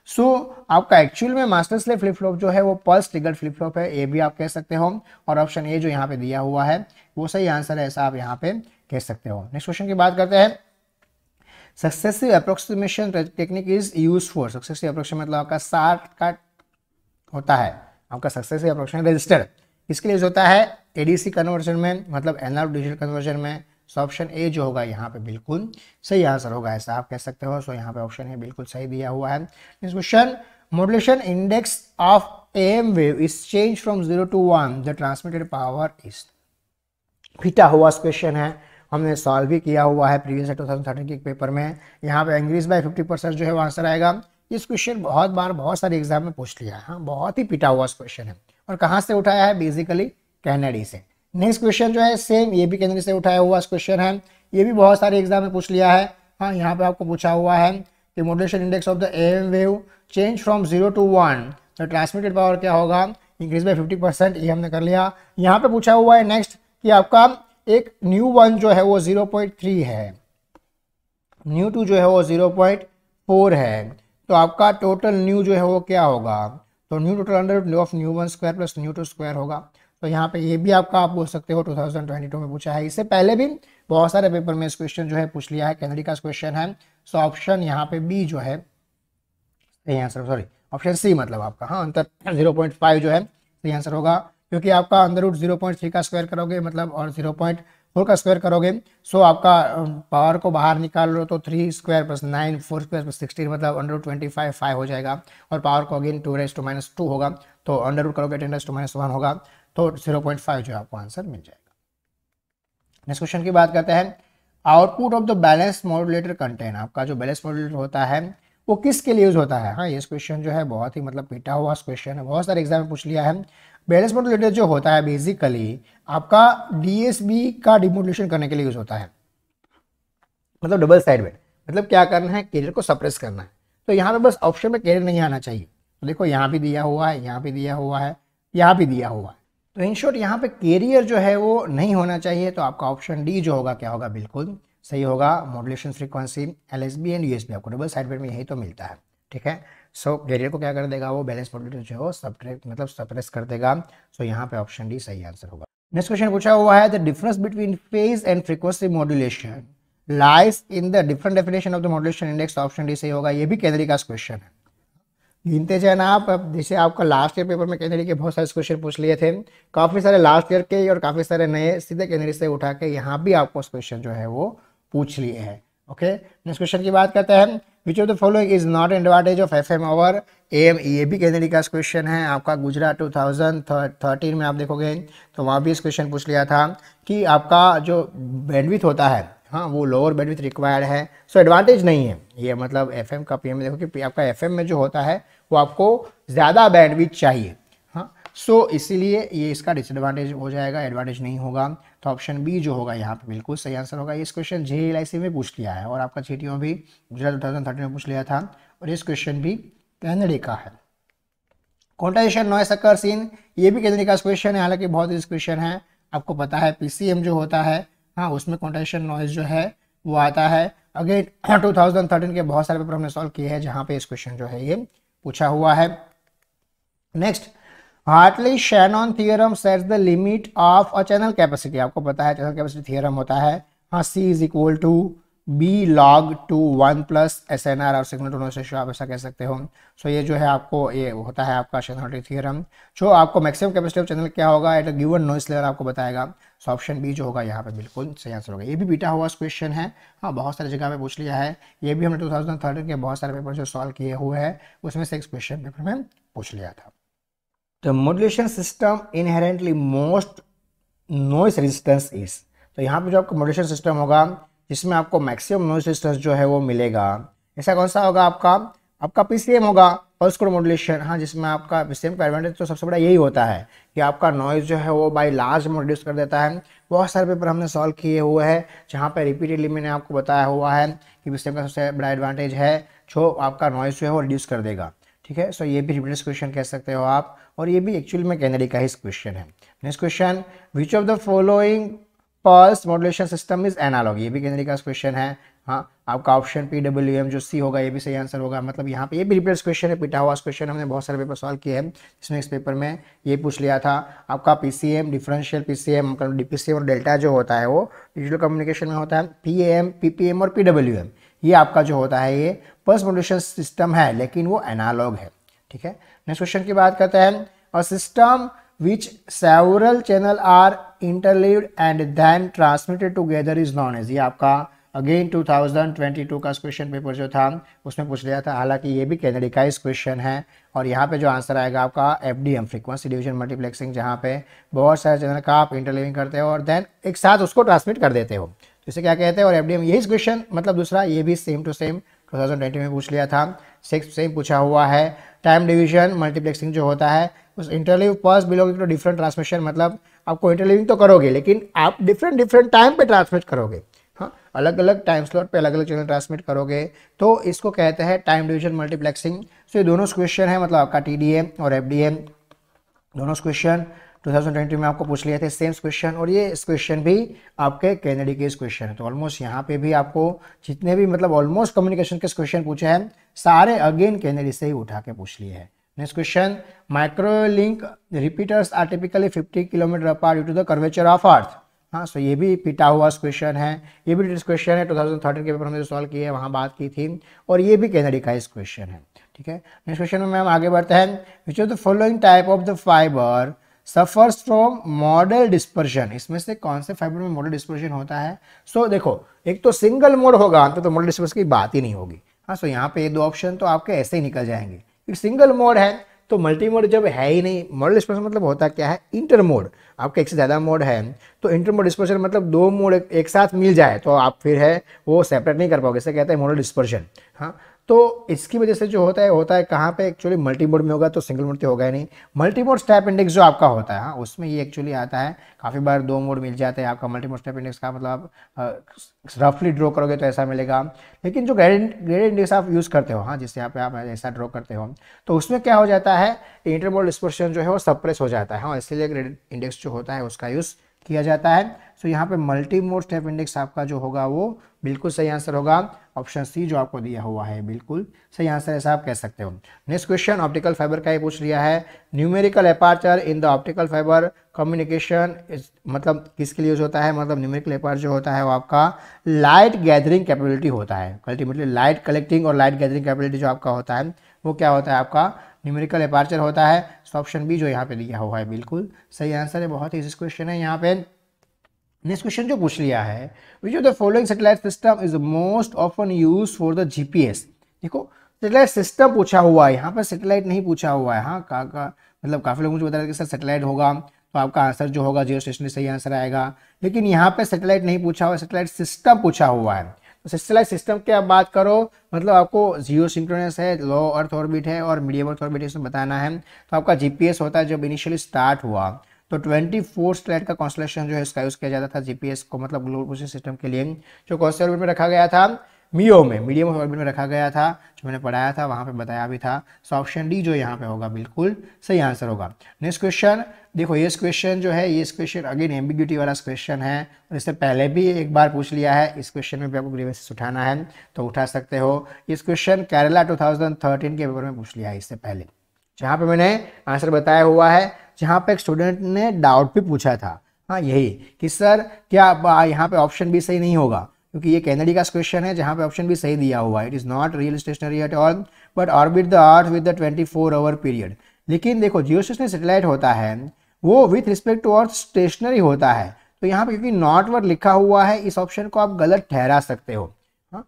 A: सो so, आपका एक्चुअल में मास्टर स्लेव फ्लिप फ्लॉप जो है वो पल्स ट्रिगर फ्लिप फ्लॉप है ये भी आप कह सकते हो और ऑप्शन ए जो यहाँ पे दिया हुआ है वो सही आंसर है ऐसा आप यहाँ पे कह सकते हो नेक्स्ट क्वेश्चन की बात करते हैं successive approximation technique is use for successive approximation मतलब आपका साठ का होता है आपका सक्सेसिव अप्रोक्सीमेशन रजिस्टर इसके लिए होता है एडीसी कन्वर्जन में मतलब एनआर डिजिटल कन्वर्जन में सो ऑप्शन ए जो होगा यहाँ पे बिल्कुल सही आंसर होगा ऐसा आप कह सकते हो सो यहाँ पे ऑप्शन है बिल्कुल सही दिया हुआ है next question modulation index of M wave is change from zero to one the transmitted power is फिटा हुआ क्वेश्चन है हमने सॉल्व भी किया हुआ है प्रीवियस टू थाउजेंड थर्टीन के पेपर में यहाँ पे इंग्रीज बाय फिफ्टी परसेंट जो है आंसर आएगा इस क्वेश्चन बहुत बार बहुत सारे एग्जाम में पूछ लिया है हाँ बहुत ही पिटा हुआ क्वेश्चन है और कहाँ से उठाया है बेसिकली कैनेडी से नेक्स्ट क्वेश्चन जो है सेम ये भी कैनेडी से उठाया हुआ क्वेश्चन है ये भी बहुत सारे एग्जाम में पूछ लिया है हाँ यहाँ पे आपको पूछा हुआ है कि modulation index of the M wave change from zero to one तो ट्रांसमिटेड पावर क्या होगा इंक्रीज बाई फिफ्टी परसेंट ये हमने कर लिया यहाँ पे पूछा हुआ है नेक्स्ट कि आपका एक न्यू वन जो है वो जीरो पॉइंट थ्री है न्यू टू जो है वो जीरो पॉइंट फोर है तो आपका टोटल न्यू जो है वो क्या होगा तो mu total under of mu one square plus mu two square होगा तो यहाँ पे ये भी आपका आप बोल सकते हो 2022 में पूछा है इससे पहले भी बहुत सारे पेपर में इस क्वेश्चन जो है पूछ लिया है कैनडी का क्वेश्चन है सो ऑप्शन यहाँ पे बी जो है सही आंसर सॉरी ऑप्शन सी मतलब आपका हाँ अंतर जीरो पॉइंट फाइव जो है सही आंसर होगा क्योंकि आपका अंदर उठ जीरो पॉइंट थ्री का स्क्वायर करोगे मतलब और जीरो पॉइंट फोर का स्क्वायर करोगे सो आपका पावर को बाहर निकाल लो तो three square plus nine four square plus sixteen मतलब अंडर ट्वेंटी फाइव फाइव हो जाएगा और पावर को again two raise two minus two होगा तो अंडर रूट करोगे ten raise two minus one होगा तो 0.5 जो आपको आंसर मिल जाएगा नेक्स्ट क्वेश्चन की बात करते हैं output of the balance modulator content आपका जो बैलेंस मॉडुलेटर होता है वो किसके लिए यूज होता है हाँ ये क्वेश्चन जो है बहुत ही मतलब पीटा हुआ क्वेश्चन है बहुत सारे एग्जाम में पूछ लिया है बैलेंस मॉडुलेटर जो होता है बेसिकली आपका डीएसबी का डिमोडुलेशन करने के लिए यूज होता है मतलब डबल साइड में मतलब क्या करना है कैरियर को सप्रेस करना है तो यहाँ पे बस ऑप्शन में कैरियर नहीं आना चाहिए तो देखो यहाँ भी दिया हुआ है यहाँ भी दिया हुआ है यहाँ भी दिया हुआ है तो इन शॉर्ट यहाँ पे कैरियर जो है वो नहीं होना चाहिए तो आपका ऑप्शन डी जो होगा क्या होगा बिल्कुल सही होगा modulation frequency L S B and U S B आपको डबल साइड में यही तो मिलता है ठीक है सो कैरियर को क्या कर देगा वो बैलेंस मॉडुलेटर जो है वो मतलब सप्रेस कर देगा सो so, यहाँ पे ऑप्शन डी सही आंसर होगा नेक्स्ट क्वेश्चन पूछा हुआ है the difference between phase and frequency modulation lies in the different definition of the modulation index option D सही होगा ये भी कैदरी का क्वेश्चन है गिनते ना आप अब जैसे आपका लास्ट ईयर पेपर में कैनरी के बहुत सारे क्वेश्चन पूछ लिए थे काफ़ी सारे लास्ट ईयर के और काफ़ी सारे नए सीधे कैनरी से उठा के यहाँ भी आपको क्वेश्चन जो है वो पूछ लिए हैं ओके नेक्स्ट क्वेश्चन की बात करते हैं which of the following is not advantage of F M over A M ये भी कैनरी का क्वेश्चन है आपका गुजरात टू थर्टीन में आप देखोगे तो वहाँ भी इस क्वेश्चन पूछ लिया था कि आपका जो बैंडविथ होता है हाँ वो लोअर विथ रिक्वायर्ड है सो so एडवांटेज नहीं है ये मतलब एफ का पी एम देखो कि आपका एफ में जो होता है वो आपको ज़्यादा बैंडविथ चाहिए हाँ सो so इसीलिए ये इसका डिसएडवांटेज हो जाएगा एडवांटेज नहीं होगा तो ऑप्शन बी जो होगा यहाँ पे बिल्कुल सही आंसर होगा इस क्वेश्चन जे एल में पूछ लिया है और आपका जी भी गुजरात टू थाउजेंड में पूछ लिया था और इस क्वेश्चन भी कैनेडे का है कॉन्टाइजेशन नॉइस अकर्स इन ये भी कैनेडे का क्वेश्चन है हालांकि बहुत इस क्वेश्चन है आपको पता है पीसीएम जो होता है हाँ उसमें कंडेंसेशन नॉइज जो है वो आता है अगेन 2013 के बहुत सारे पेपर हमने सॉल्व किए हैं जहाँ पे इस क्वेश्चन जो है ये पूछा हुआ है next Hartley Shannon theorem sets the limit of a channel capacity आपको पता है चैनल कैपेसिटी थियरम होता है हाँ C is equal to B log two one plus S N R और सिग्नल टू नॉइस रेशियो आप ऐसा कह सकते हो सो so ये जो है आपको ये होता है आपका शैनॉटी थियरम जो आपको मैक्सिमम कैपेसिटी ऑफ चैनल क्या होगा at a given noise level आपको बताएगा सो ऑप्शन बी जो होगा यहाँ पे बिल्कुल सही आंसर होगा ये भी बीटा हुआ क्वेश्चन है हाँ बहुत सारे जगह पे पूछ लिया है ये भी हमने टू थाउजेंड थर्टीन के बहुत सारे पेपर जो सॉल्व किए हुए हैं उसमें से एक क्वेश्चन पेपर में पूछ लिया था तो modulation system inherently most noise resistance is तो यहाँ पे जो आपका मॉड्यूलेशन सिस्टम होगा जिसमें आपको मैक्सिमम नॉइस रेजिस्टेंस जो है वो मिलेगा ऐसा कौन सा होगा आपका आपका पीसीएम होगा पल्स कोड मॉड्यूलेशन हाँ जिसमें आपका सेम का एडवांटेज तो सबसे बड़ा यही होता है कि आपका नॉइज़ जो है वो बाई लार्ज में रिड्यूस कर देता है बहुत सारे पेपर हमने सॉल्व किए हुए हैं जहाँ पर रिपीटेडली मैंने आपको बताया हुआ है कि सेम का सबसे बड़ा एडवांटेज है जो आपका नॉइज़ जो है वो रिड्यूस कर देगा ठीक है सो ये भी रिपीटेड क्वेश्चन कह सकते हो आप और ये भी एक्चुअली में कैनेडी का ही क्वेश्चन है next question which of the following pulse modulation system is analog ये भी केंद्रीय का क्वेश्चन है हाँ आपका ऑप्शन पी डब्ल्यू एम जो सी होगा ये भी सही आंसर होगा मतलब यहाँ पे ये भी रिपेयर क्वेश्चन है पिटा हुआ क्वेश्चन हमने बहुत सारे पेपर सॉल्व किए हैं जिसमें इस पेपर में ये पूछ लिया था आपका P C M differential P C M D P C M और डेल्टा जो होता है वो डिजिटल कम्युनिकेशन में होता है P M P P M और पी डब्ल्यू एम ये आपका जो होता है ये पल्स मॉडुलेशन सिस्टम है लेकिन वो एनालॉग है ठीक है नेक्स्ट क्वेश्चन की बात करते हैं और system which several channel are interleaved and then transmitted together is known as ये आपका अगेन 2022 का क्वेश्चन पेपर जो था उसमें पूछ लिया था हालांकि ये भी कैनेडी का क्वेश्चन है और यहाँ पे जो आंसर आएगा आपका F D M frequency division multiplexing जहाँ पे बहुत सारे चैनल का आप इंटरलिविंग करते हो और देन एक साथ उसको ट्रांसमिट कर देते हो तो इसे क्या कहते हैं और एफ डी एम यही क्वेश्चन मतलब दूसरा ये भी सेम टू सेम 2020 में पूछ लिया था सिक्स सेम पूछा हुआ है टाइम डिवीजन मल्टीप्लेक्सिंग जो होता है उस interleave pulse belong to different transmission मतलब आपको इंटरलिविंग तो करोगे लेकिन आप डिफरेंट डिफरेंट टाइम पे ट्रांसमिट करोगे हाँ अलग अलग टाइम स्लॉट पे अलग अलग चैनल ट्रांसमिट करोगे तो इसको कहते हैं टाइम डिवीजन मल्टीप्लेक्सिंग सो ये दोनों क्वेश्चन है मतलब आपका टी और एफ दोनों क्वेश्चन 2020 में आपको पूछ लिए थे सेम क्वेश्चन और ये इस क्वेश्चन भी आपके कैनेडी के इस क्वेश्चन है तो ऑलमोस्ट यहाँ पे भी आपको जितने भी मतलब ऑलमोस्ट कम्युनिकेशन के क्वेश्चन पूछे हैं सारे अगेन कैनेडी से ही उठा के पूछ लिए हैं Next question. माइक्रोलिंक repeaters are typically 50 kilometer apart due to the curvature of Earth. हाँ सो ये भी पिटा हुआ क्वेश्चन है ये भी ब्रिटिश क्वेश्चन है 2013 के पेपर हमने सॉल्व किया है वहाँ बात की थी और ये भी कैनेडी का इस क्वेश्चन है ठीक है नेक्स्ट क्वेश्चन में हम आगे बढ़ते हैं which of the following type of the fibre suffers from modal dispersion इसमें से कौन से फाइबर में मॉडल डिस्पर्शन होता है सो so, देखो एक तो सिंगल मोड होगा तो, तो मॉडल डिस्पर्शन की बात ही नहीं होगी हाँ सो so यहाँ पे ये दो ऑप्शन तो आपके ऐसे ही निकल जाएंगे सिंगल मोड है तो मल्टी मोड जब है ही नहीं मॉडल डिस्पर्सन मतलब होता क्या है इंटर मोड आपका एक से ज़्यादा मोड है तो इंटर मोड डिस्पर्शन मतलब दो मोड एक साथ मिल जाए तो आप फिर है वो सेपरेट नहीं कर पाओगे इसे कहते हैं मोडल डिस्पर्शन हाँ तो इसकी वजह से जो होता है होता है कहाँ पे एक्चुअली मल्टी मोड में होगा तो सिंगल मोड तो होगा ही नहीं मल्टी मोड स्टेप इंडेक्स जो आपका होता है हाँ उसमें ये एक्चुअली आता है काफ़ी बार दो मोड मिल जाते हैं आपका मल्टी मोड स्टेप इंडेक्स का मतलब आप रफली ड्रॉ करोगे तो ऐसा मिलेगा लेकिन जो ग्रेड ग्रेड इंडेक्स आप यूज़ करते हो हाँ जिससे आप आप ऐसा ड्रॉ करते हो तो उसमें क्या हो जाता है इंटरमोड डिस्पर्शन जो है वो सप्रेस हो जाता है हाँ इसलिए ग्रेड इंडेक्स जो होता है उसका यूज़ किया जाता है सो यहाँ पे मल्टी मोड स्टेप इंडेक्स आपका जो होगा वो बिल्कुल सही आंसर होगा ऑप्शन सी जो आपको दिया हुआ है बिल्कुल सही आंसर ऐसा आप कह सकते हो नेक्स्ट क्वेश्चन ऑप्टिकल फाइबर का ये पूछ लिया है numerical aperture in the optical fibre communication मतलब किसके लिए यूज होता है मतलब न्यूमेरिकल अपार्चर जो होता है वो आपका लाइट गैदरिंग कैपेबिलिटी होता है अल्टीमेटली लाइट कलेक्टिंग और लाइट गैदरिंग कैपेबिलिटी जो आपका होता है वो क्या होता है आपका न्यूमेरिकल अपार्चर होता है तो ऑप्शन बी जो यहाँ पे दिया हुआ है बिल्कुल सही आंसर है बहुत ही क्वेश्चन है यहाँ पे नेक्स्ट क्वेश्चन जो पूछ लिया है which of the following satellite system is most often use for the GPS देखो सेटेलाइट सिस्टम पूछा हुआ है यहाँ पर सेटेलाइट नहीं पूछा हुआ है हाँ का, का मतलब काफ़ी लोग मुझे बता रहे थे कि सर सेटेलाइट होगा तो आपका आंसर जो होगा जियो स्टेशन सही आंसर आएगा लेकिन यहाँ पे सेटेलाइट नहीं पूछा हुआ सेटेलाइट सिस्टम पूछा हुआ है तो सेटेलाइट सिस्टम की आप बात करो मतलब आपको जियो सिंक्रोनस है लो अर्थ ऑर्बिट है और मीडियम अर्थ ऑर्बिट इसमें बताना है तो आपका जीपीएस होता है जब इनिशियली स्टार्ट हुआ तो 24 फोर स्टेट का कॉन्स्टलेशन जो है इसका यूज़ किया जाता था जीपीएस को मतलब ग्लोबल सिस्टम के लिए जो कॉन्स्टलेट में रखा गया था मियो में मीडियम ऑफ ऑर्बिट में रखा गया था जो मैंने पढ़ाया था वहाँ पे बताया भी था सो ऑप्शन डी जो यहाँ पे होगा बिल्कुल सही आंसर होगा नेक्स्ट क्वेश्चन देखो ये क्वेश्चन जो है ये क्वेश्चन अगेन एम्बिग्यूटी वाला क्वेश्चन है और इससे पहले भी एक बार पूछ लिया है इस क्वेश्चन में भी आपको ग्रीवेंसेस उठाना है तो उठा सकते हो इस क्वेश्चन केरला टू के पेपर में पूछ लिया है इससे पहले जहाँ पे मैंने आंसर बताया हुआ है जहाँ पे एक स्टूडेंट ने डाउट भी पूछा था हाँ यही कि सर क्या यहाँ पे ऑप्शन बी सही नहीं होगा क्योंकि ये कैनेडी का क्वेश्चन है जहाँ पे ऑप्शन भी सही दिया हुआ है it is not real stationary at all but orbit the earth with the twenty four hour period लेकिन देखो जियो स्टेशनरी सेटेलाइट होता है वो with respect to earth stationary होता है तो यहाँ पे क्योंकि नॉट वर्ड लिखा हुआ है इस ऑप्शन को आप गलत ठहरा सकते हो हाँ,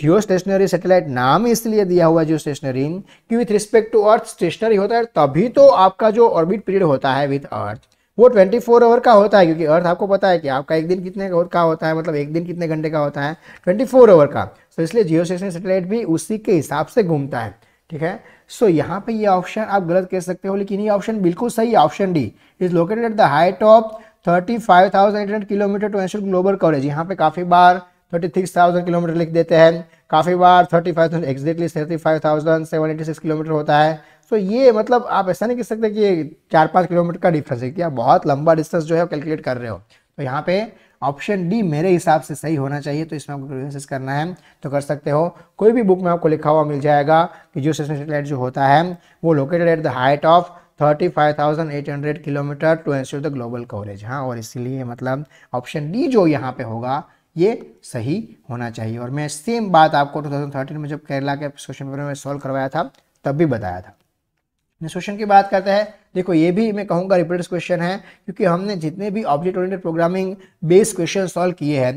A: जियो स्टेशनरी सेटेलाइट नाम इसलिए दिया हुआ है जियो स्टेशनरी कि with respect to earth stationary होता है तभी तो आपका जो ऑर्बिट पीरियड होता है विथ अर्थ वो ट्वेंटी फोर आवर का होता है क्योंकि अर्थ आपको पता है कि आपका एक दिन कितने का होता है मतलब एक दिन कितने घंटे का होता है ट्वेंटी फोर आवर का so, इसलिए जियो स्टेशन सेटेलाइट भी उसी के हिसाब से घूमता है ठीक है सो so, यहाँ पे ये ऑप्शन आप गलत कह सकते हो लेकिन ये ऑप्शन बिल्कुल सही option D is located at the height of thirty five thousand eight hundred kilometre to ensure global coverage यहाँ पे काफ़ी बार थर्टी सिक्स थाउजेंड किलोमीटर लिख देते हैं काफ़ी बार thirty five thousand exactly thirty five thousand seven eighty six kilometre होता है तो ये मतलब आप ऐसा नहीं कह सकते कि ये चार पाँच किलोमीटर का डिफरेंस है कि आप बहुत लंबा डिस्टेंस जो है कैलकुलेट कर रहे हो तो यहाँ पे ऑप्शन डी मेरे हिसाब से सही होना चाहिए तो इसमें आपको प्रोसेस करना है तो कर सकते हो कोई भी बुक में आपको लिखा हुआ मिल जाएगा कि जो सेटेलाइट जो होता है वो located at the height of 35,800 kilometre to ensure the global coverage हाँ और इसीलिए मतलब ऑप्शन डी जो यहाँ पे होगा ये सही होना चाहिए और मैं सेम बात आपको थर्टीन में जब केरला के क्वेश्चन पेपर में सॉल्व करवाया था तब भी बताया था नेक्स्ट क्वेश्चन की बात करते हैं देखो ये भी मैं कहूँगा रिपीटेड क्वेश्चन है क्योंकि हमने जितने भी object oriented programming based question solve किए हैं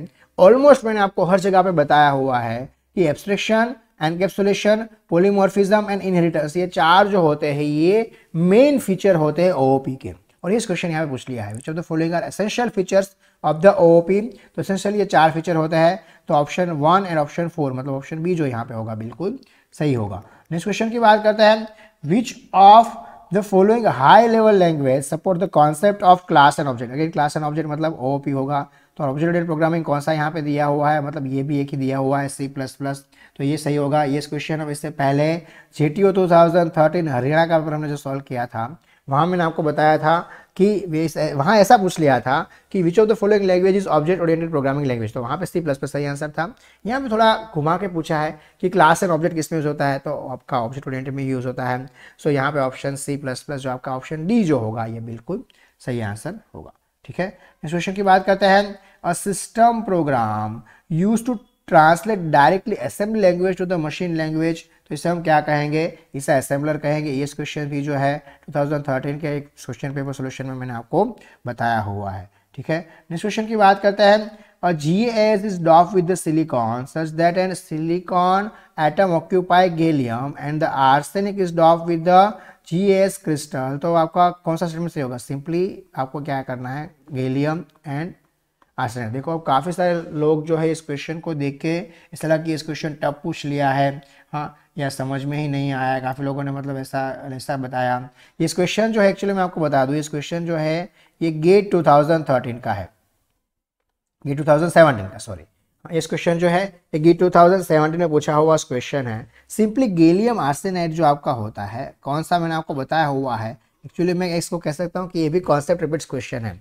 A: ऑलमोस्ट मैंने आपको हर जगह पे बताया हुआ है कि abstraction encapsulation polymorphism and inheritance ये चार जो होते हैं ये मेन फीचर होते हैं ओओपी के और इस क्वेश्चन यहाँ पे पूछ लिया है which of the following are essential features of the OOP तो एसेंशियल ये चार फीचर होते हैं तो option one and option four मतलब ऑप्शन बी जो यहाँ पे होगा बिल्कुल सही होगा नेक्स्ट क्वेश्चन की बात करते हैं which of the following high level language support the concept of class and object अगर क्लास एंड ऑब्जेक्ट मतलब ओ पी होगा तो ऑब्जेक्ट ओरिएंटेड प्रोग्रामिंग कौन सा यहाँ पे दिया हुआ है मतलब ये भी एक ही दिया हुआ है सी प्लस प्लस तो ये सही होगा ये क्वेश्चन हम इससे पहले J T O two thousand thirteen Haryana का पेपर हमने जो सॉल्व किया था वहाँ मैंने आपको बताया था कि वहाँ ऐसा पूछ लिया था कि which of the following language is object oriented programming language तो वहाँ पे सी प्लस प्लस सही आंसर था यहाँ पे थोड़ा घुमा के पूछा है कि क्लास एंड ऑब्जेक्ट किस में यूज़ होता है तो आपका ऑब्जेक्ट ओरिएंटेड में यूज़ होता है सो यहाँ पे ऑप्शन सी प्लस प्लस जो आपका ऑप्शन डी जो होगा ये बिल्कुल सही आंसर होगा ठीक है इस क्वेश्चन की बात करते हैं a system program use to translate directly assembly language to the machine language तो इसे हम क्या कहेंगे इसे असेंबलर कहेंगे ये क्वेश्चन भी जो है 2013 के एक क्वेश्चन पेपर सोल्यूशन में मैंने आपको बताया हुआ है ठीक है नेक्स्ट क्वेश्चन की बात करते हैं और G S is doped with the silicon such that and silicon atom occupy gallium and the arsenic is doped with the G S crystal तो आपका कौन सा स्टेटमेंट सही होगा सिंपली आपको क्या करना है गेलियम एंड आर्सेनिक देखो अब काफ़ी सारे लोग जो है इस क्वेश्चन को देख के इस तरह की इस क्वेश्चन टफ पूछ लिया है हाँ या समझ में ही नहीं आया काफ़ी लोगों ने मतलब ऐसा ऐसा बताया इस क्वेश्चन जो है एक्चुअली मैं आपको बता दूँ इस क्वेश्चन जो है ये गेट 2013 का है गेट 2017 का सॉरी इस क्वेश्चन जो है ये गेट 2017 में पूछा हुआ क्वेश्चन है सिंपली गेलियम आर्सेनाइड जो आपका होता है कौन सा मैंने आपको बताया हुआ है एक्चुअली मैं इसको कह सकता हूँ कि ये भी कॉन्सेप्ट रिपीट्स क्वेश्चन है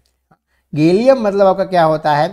A: गेलियम मतलब आपका क्या होता है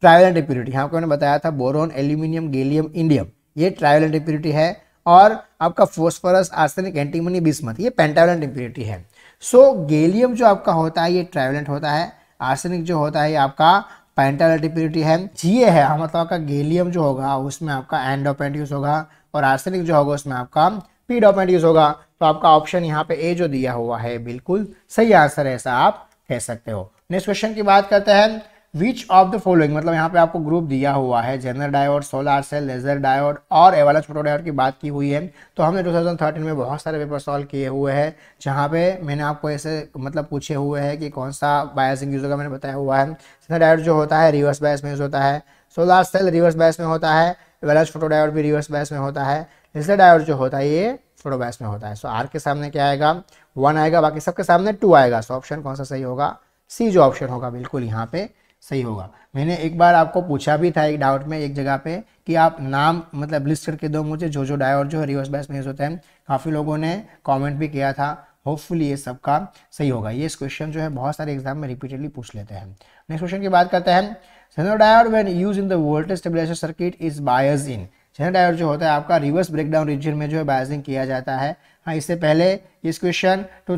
A: ट्राइवल एंड यहाँ को मैंने बताया था बोरोन एल्यूमिनियम गेलियम इंडियम ये ट्राइवल एंड इम्प्यूरिटी है और आपका फोस्फोरस आर्सेनिक एंटीमोनी बिस्मत ये पेंटावलेंट इम्प्योरिटी है सो so, गेलियम जो आपका होता है ये ट्राइवलेंट होता है आर्सेनिक जो होता है ये आपका पेंटावलेंट इम्प्योरिटी है ये है मतलब आपका गेलियम जो होगा उसमें आपका एंडोपेंट यूज होगा और आर्सेनिक जो होगा उसमें आपका पीडोपेंट यूज होगा तो आपका ऑप्शन यहाँ पे ए जो दिया हुआ है बिल्कुल सही आंसर है ऐसा आप कह सकते हो नेक्स्ट क्वेश्चन की बात करते हैं विच ऑफ द फॉलोइंग मतलब यहाँ पे आपको ग्रुप दिया हुआ है zener diode solar cell laser diode और एवाला छोटो डायोड की बात की हुई है तो हमने 2013 में बहुत सारे पेपर सॉल्व किए हुए हैं जहाँ पे मैंने आपको ऐसे मतलब पूछे हुए हैं कि कौन सा बायसिंग यूज होगा मैंने बताया हुआ है जेनर डायोड जो होता है रिवर्स बायस में यूज होता है सोलार सेल रिवर्स बायस में होता है एवाला छोटो डायोड भी रिवर्स बायस में होता है लेजर डायोड जो होता है ये छोटो बायस में होता है सो आर के सामने क्या आएगा वन आएगा बाकी सबके सामने टू आएगा सो ऑप्शन कौन सा सही होगा सी जो ऑप्शन होगा बिल्कुल यहाँ पे सही होगा मैंने एक बार आपको पूछा भी था एक डाउट में एक जगह पे कि आप नाम मतलब लिस्ट करके दो मुझे जो जो डाय और जो रिवर्स बायस में यूज़ होते हैं काफ़ी लोगों ने कमेंट भी किया था होपफुली ये सबका सही होगा ये इस क्वेश्चन जो है बहुत सारे एग्जाम में रिपीटेडली पूछ लेते हैं नेक्स्ट क्वेश्चन की बात करते हैं zener diode when use in the voltage stabiliser circuit is biased in zener diode जो होता है आपका रिवर्स ब्रेकडाउन रीजन में जो है बायजिंग किया जाता है हाँ इससे पहले इस क्वेश्चन टू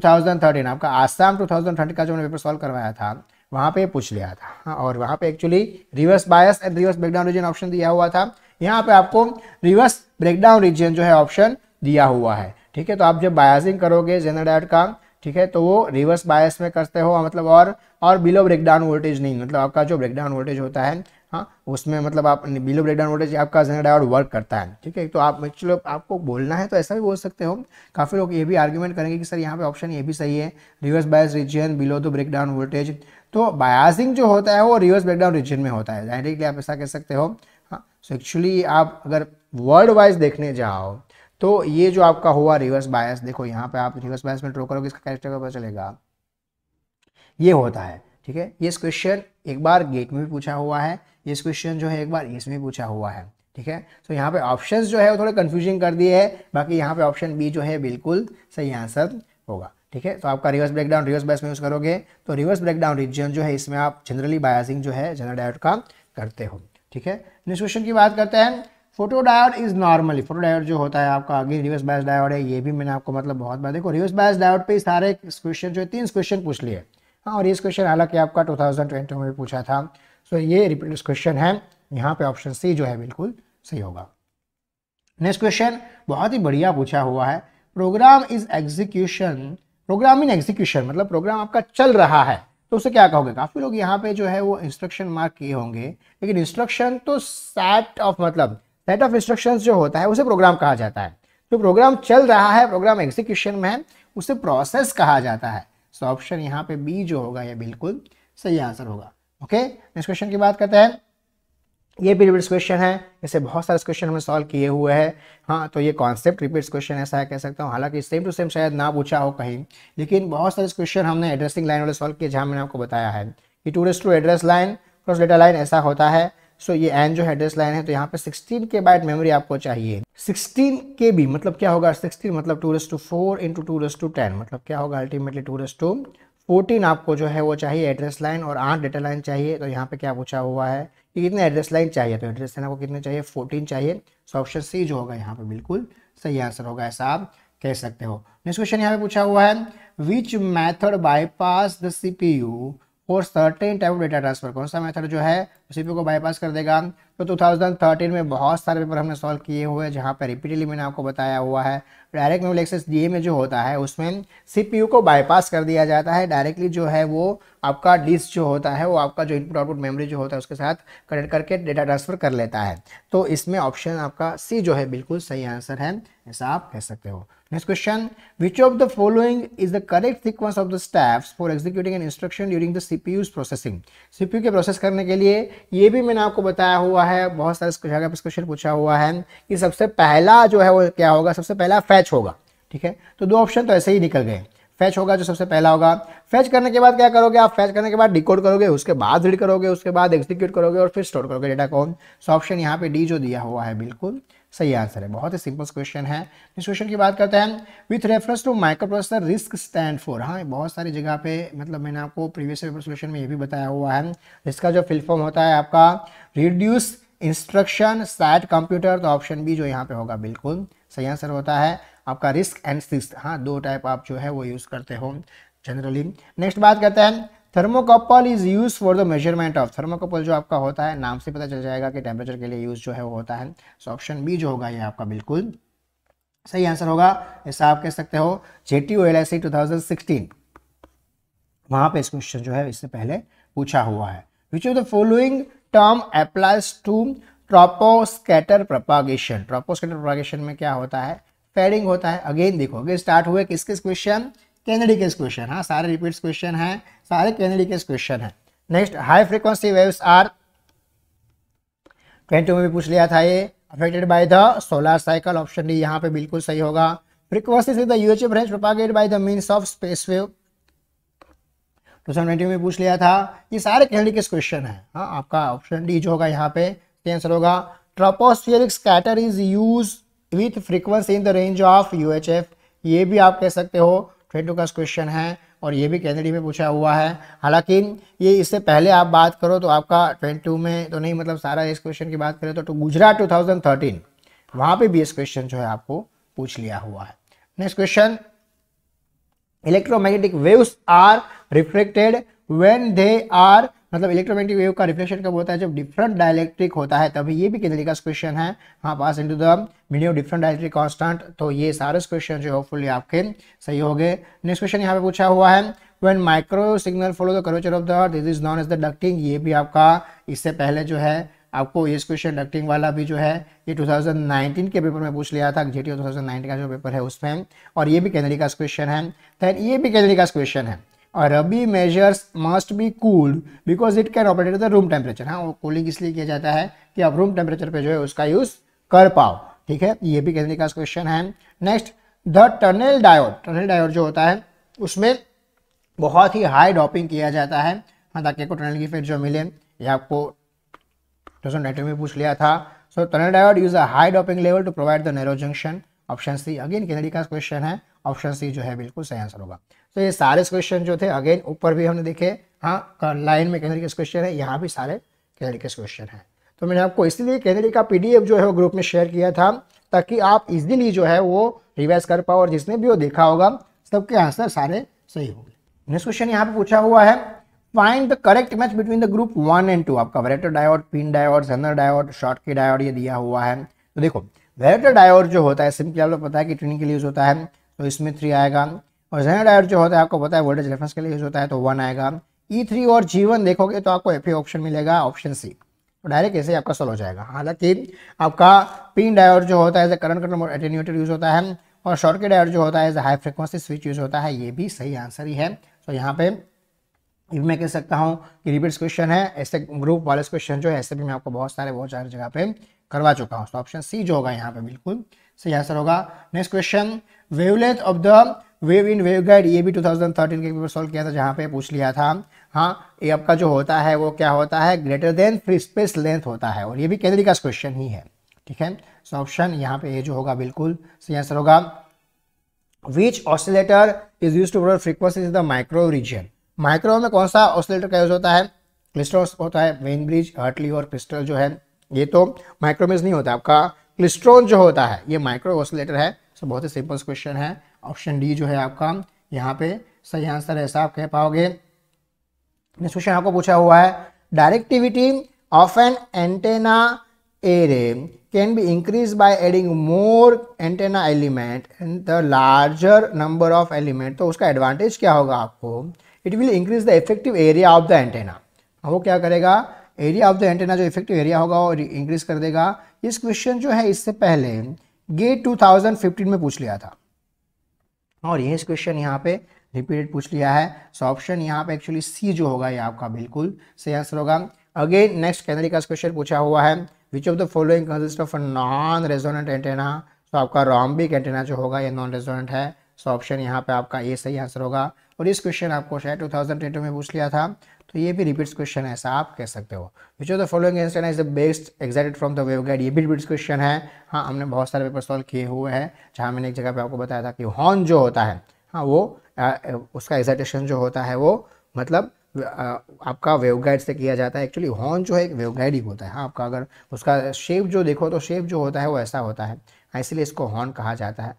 A: आपका आसाम टू का जो मैंने पेपर सॉल्व करवाया था वहाँ पे पूछ लिया था हाँ और वहाँ पे actually reverse bias and reverse breakdown region option दिया हुआ था यहाँ पे आपको रिवर्स ब्रेकडाउन रीजन जो है ऑप्शन दिया हुआ है ठीक है तो आप जब बायसिंग करोगे जेनर का ठीक है तो वो रिवर्स बायस में करते हो मतलब और और बिलो ब्रेकडाउन वोल्टेज नहीं मतलब आपका जो ब्रेकडाउन वोल्टेज होता है हाँ उसमें मतलब आप बिलो ब्रेकडाउन वोल्टेज आपका जेनर वर्क करता है ठीक है तो आप एक्चुअली आपको बोलना है तो ऐसा भी बोल सकते हो काफ़ी लोग ये भी आर्ग्यूमेंट करेंगे कि सर यहाँ पे ऑप्शन ये भी सही है reverse bias region below the breakdown voltage तो बायासिंग जो होता है वो रिवर्स ब्रेकडाउन रीजन में होता है डायरेक्टली आप ऐसा कह सकते हो हाँ सो एक्चुअली आप अगर वर्ल्ड वाइज देखने जाओ तो ये जो आपका हुआ रिवर्स बायस देखो यहाँ पे आप रिवर्स बायस में ड्रो करोगे इसका कैरेक्टर का पता चलेगा ये होता है ठीक है ये क्वेश्चन एक बार गेट में भी पूछा हुआ है ये क्वेश्चन जो है एक बार इसमें भी पूछा हुआ है ठीक है तो यहाँ पे ऑप्शंस जो है वो थोड़े कंफ्यूजिंग कर दिए है बाकी यहाँ पे ऑप्शन बी जो है बिल्कुल सही आंसर होगा ठीक है तो आपका रिवर्स ब्रेकडाउन रिवर्स बायस में यूज़ करोगे तो रिवर्स ब्रेकडाउन रीजन जो है इसमें आप जनरली बायसिंग जो है जनरल डायोड का करते हो ठीक है नेक्स्ट क्वेश्चन की बात करते हैं photo diode is normally photo diode जो होता है आपका अगेन रिवर्स बायस डायोड है ये भी मैंने आपको मतलब बहुत बार देखो रिवर्स बायस डायोड पे सारे क्वेश्चन जो है तीन क्वेश्चन पूछ लिए हाँ और ये क्वेश्चन हालांकि आपका ट्वेंटी में पूछा था सो so, ये रिपीट क्वेश्चन है यहाँ पे ऑप्शन सी जो है बिल्कुल सही होगा नेक्स्ट क्वेश्चन बहुत ही बढ़िया पूछा हुआ है program is execution program in execution मतलब प्रोग्राम आपका चल रहा है तो उसे क्या कहोगे काफ़ी लोग यहाँ पे जो है वो इंस्ट्रक्शन मार्क किए होंगे लेकिन इंस्ट्रक्शन तो सेट ऑफ मतलब सेट ऑफ इंस्ट्रक्शन जो होता है उसे प्रोग्राम कहा जाता है जो तो प्रोग्राम चल रहा है प्रोग्राम एग्जीक्यूशन में है उसे प्रोसेस कहा जाता है सो ऑप्शन यहाँ पे बी जो होगा ये बिल्कुल सही आंसर होगा ओके नेक्स्ट क्वेश्चन की बात करते हैं ये रिपीट क्वेश्चन है इसे बहुत सारे क्वेश्चन हमने सॉल्व किए हुए हैं हाँ तो ये कॉन्सेप्ट रिपीट क्वेश्चन ऐसा है कह सकता हूँ हालांकि सेम टू सेम शायद ना पूछा हो कहीं लेकिन बहुत सारे क्वेश्चन हमने एड्रेसिंग लाइन वाले सॉल्व किए जहाँ मैंने आपको बताया है कि two to address line cross data line ऐसा होता है सो ये एन जो एड्रेस लाइन है तो यहाँ पे सिक्सटीन के बाइट मेमोरी आपको चाहिए सिक्सटीन के बी मतलब क्या होगा सिक्सटीन मतलब two to four into two raise to ten मतलब क्या होगा अल्टीमेटली टू टू फोर्टीन आपको जो है वो चाहिए एड्रेस लाइन और आठ डेटा लाइन चाहिए तो यहाँ पे क्या पूछा हुआ है कि कितने एड्रेस लाइन चाहिए तो एड्रेस लाइन आपको कितने चाहिए फोर्टीन चाहिए सो ऑप्शन सी जो होगा यहाँ पे बिल्कुल सही आंसर होगा ऐसा आप कह सकते हो नेक्स्ट क्वेश्चन यहाँ पे पूछा हुआ है which method bypass the C P U for certain type of data transfer कौन सा मेथड जो है उसी पे को बाईपास कर देगा तो 2013 में बहुत सारे पेपर हमने सॉल्व किए हुए हैं जहाँ पर रिपीटली मैंने आपको बताया हुआ है डायरेक्ट मेमोरी एक्सेस डी में जो होता है उसमें सीपीयू को बाईपास कर दिया जाता है डायरेक्टली जो है वो आपका डिस्क जो होता है वो आपका जो इनपुट आउटपुट मेमोरी जो होता है उसके साथ कनेक्ट करके डेटा ट्रांसफर कर लेता है तो इसमें ऑप्शन आपका सी जो है बिल्कुल सही आंसर है ऐसा आप कह सकते हो next question which of the following is the correct sequence of the stuff for executing an instruction during the C processing C के प्रोसेस करने के लिए ये भी मैंने आपको बताया हुआ है बहुत सारे जगह पर क्वेश्चन पूछा हुआ है कि सबसे पहला जो है वो क्या होगा सबसे पहला फैच होगा ठीक है तो दो ऑप्शन तो ऐसे ही निकल गए फैच होगा जो सबसे पहला होगा फैच करने के बाद क्या करोगे आप फैच करने के बाद डिकोड करोगे उसके बाद रीड करोगे उसके बाद एग्जीक्यूट करोगे और फिर स्टोर करोगे डेटा कौन सो ऑप्शन यहाँ पे डी जो दिया हुआ है बिल्कुल सही आंसर है बहुत ही सिंपल क्वेश्चन है इस क्वेश्चन की बात करते हैं with reference to microprocessor RISC stand for हाँ बहुत सारी जगह पे मतलब मैंने आपको प्रीवियस पेपर सोल्यूशन में ये भी बताया हुआ है इसका जो फिलफॉर्म होता है आपका रिड्यूस इंस्ट्रक्शन सैट कंप्यूटर तो ऑप्शन बी जो यहाँ पे होगा बिल्कुल सही आंसर होता है आपका रिस्क एंड सिस्ट हाँ दो टाइप आप जो है वो यूज़ करते हो जनरली नेक्स्ट बात करते हैं thermocouple is use for the measurement of thermocouple जो आपका होता है नाम से पता चल जाएगा कि टेम्परेचर के लिए यूज जो है वो होता है सो ऑप्शन बी जो होगा ये आपका बिल्कुल सही आंसर होगा ऐसा आप कह सकते हो J T O L I C two thousand sixteen वहाँ पे इस क्वेश्चन जो है इससे पहले पूछा हुआ है which of the following term applies to troposcatter propagation troposcatter propagation में क्या होता है फेडिंग होता है अगेन देखो अगेन स्टार्ट हुए किस किस क्वेश्चन कैनेडी के क्वेश्चन हाँ सारे रिपीट क्वेश्चन हैं सारे कैनेडी के क्वेश्चन हैं next high frequency waves are twenty में भी पूछ लिया था ये affected by the solar cycle option D यहाँ पे बिल्कुल सही होगा फ्रिक्वेंसी से the UHF range propagate by the means of space wave question twenty में पूछ लिया था ये सारे कैनेडी के क्वेश्चन है हाँ आपका ऑप्शन डी जो होगा यहाँ पे इसका आंसर होगा tropospheric scatter is use with frequency in the range of U ये भी आप कह सकते हो ट्वेंटी का क्वेश्चन है और ये भी कैनेडी में पूछा हुआ है हालांकि ये इससे पहले आप बात करो तो आपका ट्वेंटी में तो नहीं मतलब सारा इस क्वेश्चन की बात करें तो, तो गुजरात 2013 वहाँ पे भी इस क्वेश्चन जो है आपको पूछ लिया हुआ है next question electromagnetic waves are reflected when they are मतलब इलेक्ट्रोमैग्नेटिक वेव का रिफ्लेक्शन कब होता है जब डिफरेंट डायलेक्ट्रिक होता है तभी ये भी कितने का क्वेश्चन है हाँ pass into the medium different dielectric constant तो ये सारे क्वेश्चन जो होपफुली आपके सही हो गए नेक्स्ट क्वेश्चन यहाँ पे पूछा हुआ है when micro signal follow the curvature of the this is known as the ducting ये भी आपका इससे पहले जो है आपको ये क्वेश्चन डक्टिंग वाला भी जो है ये 2019 के पेपर में पूछ लिया था जेटीओ 2019 का जो पेपर है उसमें और ये भी कैनरी का क्वेश्चन है दैन ये भी कैनरी का क्वेश्चन है अरबी masers must be cooled because it can operate at the room temperature हाँ वो कूलिंग इसलिए किया जाता है कि आप रूम टेम्परेचर पे जो है उसका यूज़ कर पाओ ठीक है ये भी कहने का क्वेश्चन है next the tunnel diode tunnel diode जो होता है उसमें बहुत ही हाई डॉपिंग किया जाता है हाँ ताकि आपको टनल की फिर जो मिले ये आपको टू में पूछ लिया था so tunnel diode use a high doping level to provide the narrow junction option C again कैनेडी का क्वेश्चन है ऑप्शन सी जो है बिल्कुल सही आंसर होगा तो ये सारे क्वेश्चन जो थे अगेन ऊपर भी हमने देखे हाँ लाइन में के क्वेश्चन है यहाँ भी सारे के क्वेश्चन है तो मैंने आपको इसलिए कैंडिडेट का पी जो है वो ग्रुप में शेयर किया था ताकि आप इजिली जो है वो रिवाइज कर पाओ और जिसने भी वो देखा होगा सबके आंसर सारे सही होंगे नेक्स्ट क्वेश्चन यहाँ पे पूछा हुआ है find the correct match between the group one and two आपका varactor diode pin diode general diode Schottky diode ये दिया हुआ है तो देखो वेरेटर डायोड जो होता है सिंपली आप लोग पता है कि ट्रेनिंग के लिए यूज होता है तो इसमें थ्री आएगा और जेनर डायोड जो होता है आपको पता है वोल्टेज रेफरेंस के लिए यूज होता है तो वन आएगा ई थ्री e और जी वन देखोगे तो आपको एफ ऑप्शन मिलेगा ऑप्शन सी डायरेक्ट ऐसे आपका सॉल्व हो जाएगा हालांकि आपका पिन डायोड जो होता है करंट कंट्रोल और एटेन्यूटर यूज होता है और शॉर्ट के डायोड जो होता है हाई फ्रिक्वेंसी स्विच यूज होता है ये भी सही आंसर ही है तो यहाँ पे ये मैं कह सकता हूँ कि रिपीट क्वेश्चन है ऐसे ग्रुप वाले क्वेश्चन जो है ऐसे भी मैं आपको बहुत सारे बहुत सारी जगह पे करवा चुका हूँ तो ऑप्शन सी जो होगा यहाँ पे बिल्कुल सही आंसर होगा next question wavelength of the wave in wave guide ये भी 2013 के पेपर सॉल्व किया था जहाँ पे पूछ लिया था हाँ ये आपका जो होता है वो क्या होता है greater than free space length होता है और ये भी केंद्रीय का क्वेश्चन ही है ठीक है सो ऑप्शन यहाँ पे ये जो होगा बिल्कुल सही आंसर होगा which oscillator is use to provide frequency in the micro region micro में कौन सा ऑसिलेटर का यूज होता है क्लिस्ट्रोस होता है वेन ब्रिज हर्टली और क्रिस्टल जो है ये तो माइक्रोमेज नहीं होता आपका क्लिस्ट्रोन जो होता है ये माइक्रो ऑसिलेटर है सो बहुत ही सिंपल क्वेश्चन है ऑप्शन डी जो है आपका यहाँ पे सही आंसर ऐसा आप कह पाओगे नेक्स्ट क्वेश्चन आपको पूछा हुआ है directivity of an antenna array can be increase by adding more antenna element and the larger number of element तो उसका एडवांटेज क्या होगा आपको it will increase the effective area of the antenna वो क्या करेगा एरिया ऑफ द एंटेना जो effective area होगा वो इंक्रीज कर देगा इस क्वेश्चन जो है इससे पहले गेट 2015 में पूछ लिया था हाँ, और यही क्वेश्चन यहाँ पे रिपीटेड पूछ लिया है सो ऑप्शन यहाँ पे एक्चुअली सी जो होगा ये आपका बिल्कुल सही आंसर होगा अगेन नेक्स्ट कैनरी का क्वेश्चन पूछा हुआ है which of the following consist of non resonant antenna तो आपका रॉम्बिक एंटेना जो होगा ये नॉन रेजोनेंट है सो ऑप्शन यहाँ पे आपका ए सही आंसर होगा और इस क्वेश्चन आपको शायद टू में पूछ लिया था तो ये भी रिपीट क्वेश्चन है ऐसा आप कह सकते हो which of the following answer is the best excited from the wave guide ये भी रिपीट क्वेश्चन है हाँ हमने बहुत सारे पेपर सॉल्व किए हुए हैं जहाँ मैंने एक जगह पर आपको बताया था कि हॉर्न जो होता है हाँ वो आ, उसका एग्जाइटेशन जो होता है वो मतलब आपका वेव गाइड से किया जाता है एक्चुअली हॉर्न जो है एक वेव गाइड ही होता है हाँ आपका अगर उसका शेप जो देखो तो शेप जो होता है वो ऐसा होता है हाँ, इसलिए इसको हॉर्न कहा जाता है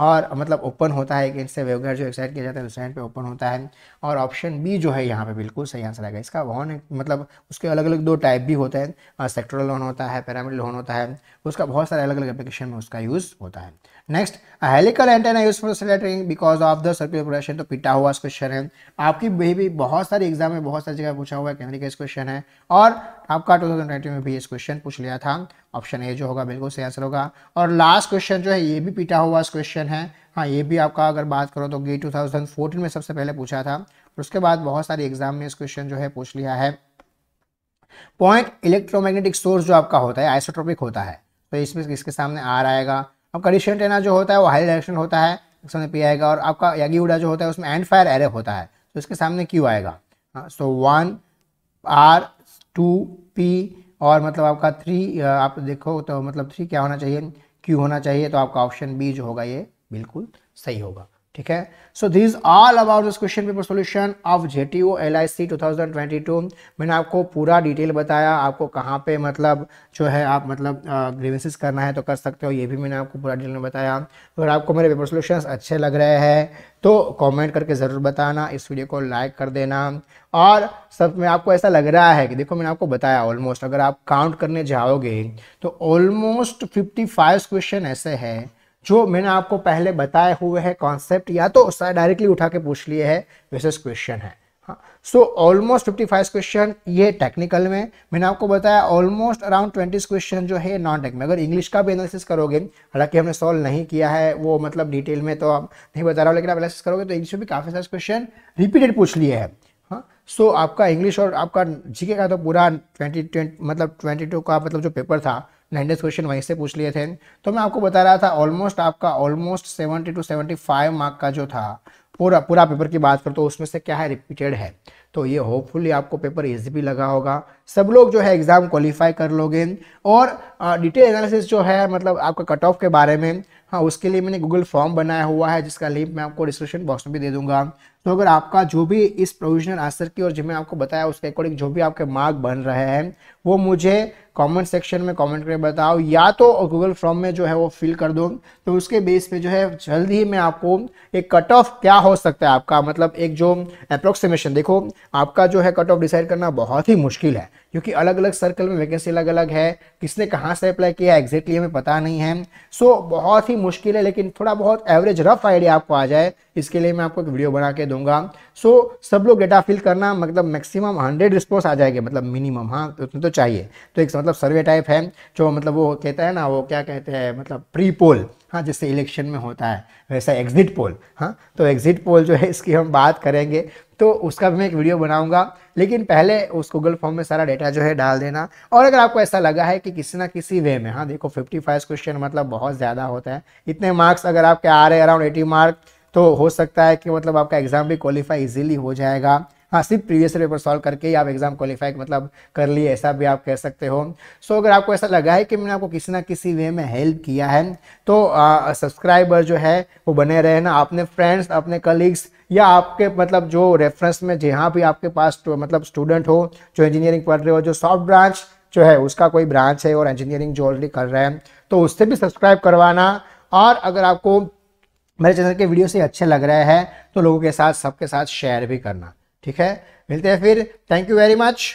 A: और मतलब ओपन होता है अगेंस्ट से वेवगाइड जो एक्साइड किया जाता है साइड पे ओपन होता है और ऑप्शन बी जो है यहाँ पे बिल्कुल सही आंसर आएगा इसका वॉन मतलब उसके अलग अलग दो टाइप भी होते हैं सेक्टोरल लोन होता है पैरामिड लोन होता है उसका बहुत सारे अलग अलग एप्लीकेशन में उसका यूज़ होता है next helical antenna use for सिलेटरिंग because of the circular production तो पिटा हुआ क्वेश्चन है आपकी भी भी बहुत सारे एग्जाम में बहुत सारी जगह पूछा हुआ है कैमरे का इस क्वेश्चन है और आपका टू थाउजेंड में भी इस क्वेश्चन पूछ लिया था ऑप्शन ए जो होगा बिल्कुल सही आंसर होगा और लास्ट क्वेश्चन जो है ये भी पिटा हुआ क्वेश्चन है हाँ ये भी आपका अगर बात करो तो गे 2014 में सबसे पहले पूछा था उसके बाद बहुत सारे एग्जाम में इस क्वेश्चन जो है पूछ लिया है पॉइंट इलेक्ट्रोमैग्नेटिक सोर्स जो आपका होता है आइसोट्रोपिक होता है तो इसमें इसके सामने आर आएगा आपका रिशन टेना जो होता है वो हाई डायरेक्शन होता है सामने पी आएगा और आपका यागी उड़ा जो होता है उसमें एंड फायर एरे होता है तो इसके सामने क्यू आएगा so one R two P और मतलब आपका थ्री आप देखो तो मतलब थ्री क्या होना चाहिए क्यू होना चाहिए तो आपका ऑप्शन बी जो होगा ये बिल्कुल सही होगा ठीक है so this all about this question paper solution of J T L I C two thousand twenty two मैंने आपको पूरा डिटेल बताया आपको कहाँ पे मतलब जो है आप मतलब ग्रीवेंसेस करना है तो कर सकते हो ये भी मैंने आपको पूरा डिटेल में बताया अगर आपको मेरे पेपर सोल्यूशन अच्छे लग रहे हैं तो कॉमेंट करके ज़रूर बताना इस वीडियो को लाइक कर देना और सब में आपको ऐसा लग रहा है कि देखो मैंने आपको बताया ऑलमोस्ट अगर आप काउंट करने जाओगे तो ऑलमोस्ट फिफ्टी फाइव क्वेश्चन ऐसे हैं जो मैंने आपको पहले बताए हुए हैं कॉन्सेप्ट या तो डायरेक्टली उठा के पूछ लिए है वैसेस क्वेश्चन है so almost fifty five question ये टेक्निकल में मैंने आपको बताया ऑलमोस्ट अराउंड ट्वेंटी क्वेश्चन जो है नॉन टेक में अगर इंग्लिश का भी एनालिसिस करोगे हालांकि हमने सॉल्व नहीं किया है वो मतलब डिटेल में तो आप नहीं बता रहा हूँ लेकिन आप एनालिसिस करोगे तो इंग्लिश में भी काफ़ी सारे क्वेश्चन रिपीटेड पूछ लिए हैं हाँ सो आपका इंग्लिश और आपका जीके का तो पूरा ट्वेंटी मतलब ट्वेंटी का मतलब जो पेपर था नाइन्टीज क्वेश्चन वहीं से पूछ लिए थे तो मैं आपको बता रहा था ऑलमोस्ट आपका almost seventy two seventy five mark का जो था पूरा पूरा पेपर की बात कर तो उसमें से क्या है रिपीटेड है तो ये होपफुली आपको पेपर इजी भी लगा होगा सब लोग जो है एग्ज़ाम क्वालिफाई कर लोगे और डिटेल एनालिसिस जो है मतलब आपका कट ऑफ के बारे में हाँ उसके लिए मैंने गूगल फॉर्म बनाया हुआ है जिसका लिंक मैं आपको डिस्क्रिप्शन बॉक्स में भी दे दूंगा तो अगर आपका जो भी इस प्रोविजनल आंसर की और जिसमें आपको बताया उसके अकॉर्डिंग जो भी आपके मार्क बन रहे हैं वो मुझे कमेंट सेक्शन में कमेंट करके बताओ या तो गूगल फॉर्म में जो है वो फिल कर दो तो उसके बेस पे जो है जल्दी ही मैं आपको एक कट ऑफ क्या हो सकता है आपका मतलब एक जो अप्रोक्सीमेशन देखो आपका जो है कट ऑफ डिसाइड करना बहुत ही मुश्किल है क्योंकि अलग अलग सर्कल में वैकेंसी अलग अलग है किसने कहाँ से अप्लाई किया एग्जैक्टली हमें पता नहीं है सो so, बहुत ही मुश्किल है लेकिन थोड़ा बहुत एवरेज रफ आइडिया आपको आ जाए इसके लिए मैं आपको एक वीडियो बना के दूंगा सो so, सब लोग डेटा फिल करना मतलब मैक्सिमम हंड्रेड रिस्पॉन्स आ जाएंगे मतलब मिनिमम हाँ तो, तो चाहिए तो एक मतलब सर्वे टाइप है जो मतलब वो कहता है ना वो क्या कहते हैं मतलब प्री पोल हाँ जिससे इलेक्शन में होता है वैसा एग्जिट पोल हाँ तो एग्जिट पोल जो है इसकी हम बात करेंगे तो उसका भी मैं एक वीडियो बनाऊंगा लेकिन पहले उस गूगल फॉर्म में सारा डेटा जो है डाल देना और अगर आपको ऐसा लगा है कि किसी ना किसी वे में हाँ देखो 55 क्वेश्चन मतलब बहुत ज़्यादा होता है इतने मार्क्स अगर आपके आ रहे अराउंड एटी मार्क तो हो सकता है कि मतलब आपका एग्ज़ाम भी क्वालिफाई इजीली हो जाएगा हाँ सिर्फ प्रीवियस पेपर सॉल्व करके ही आप एग्जाम क्वालिफाई मतलब कर लिए ऐसा भी आप कह सकते हो सो अगर आपको ऐसा लगा है कि मैंने आपको किसी ना किसी वे में हेल्प किया है तो सब्सक्राइबर जो है वो बने रहे ना अपने फ्रेंड्स अपने कलीग्स या आपके मतलब जो रेफरेंस में जहाँ भी आपके पास तो, मतलब स्टूडेंट हो जो इंजीनियरिंग पढ़ रहे हो जो सॉफ्ट ब्रांच जो है उसका कोई ब्रांच है और इंजीनियरिंग जो ऑलरेडी कर रहे हैं तो उससे भी सब्सक्राइब करवाना और अगर आपको मेरे चैनल के वीडियो से अच्छे लग रहे हैं तो लोगों के साथ सबके साथ शेयर भी करना ठीक है मिलते हैं फिर थैंक यू वेरी मच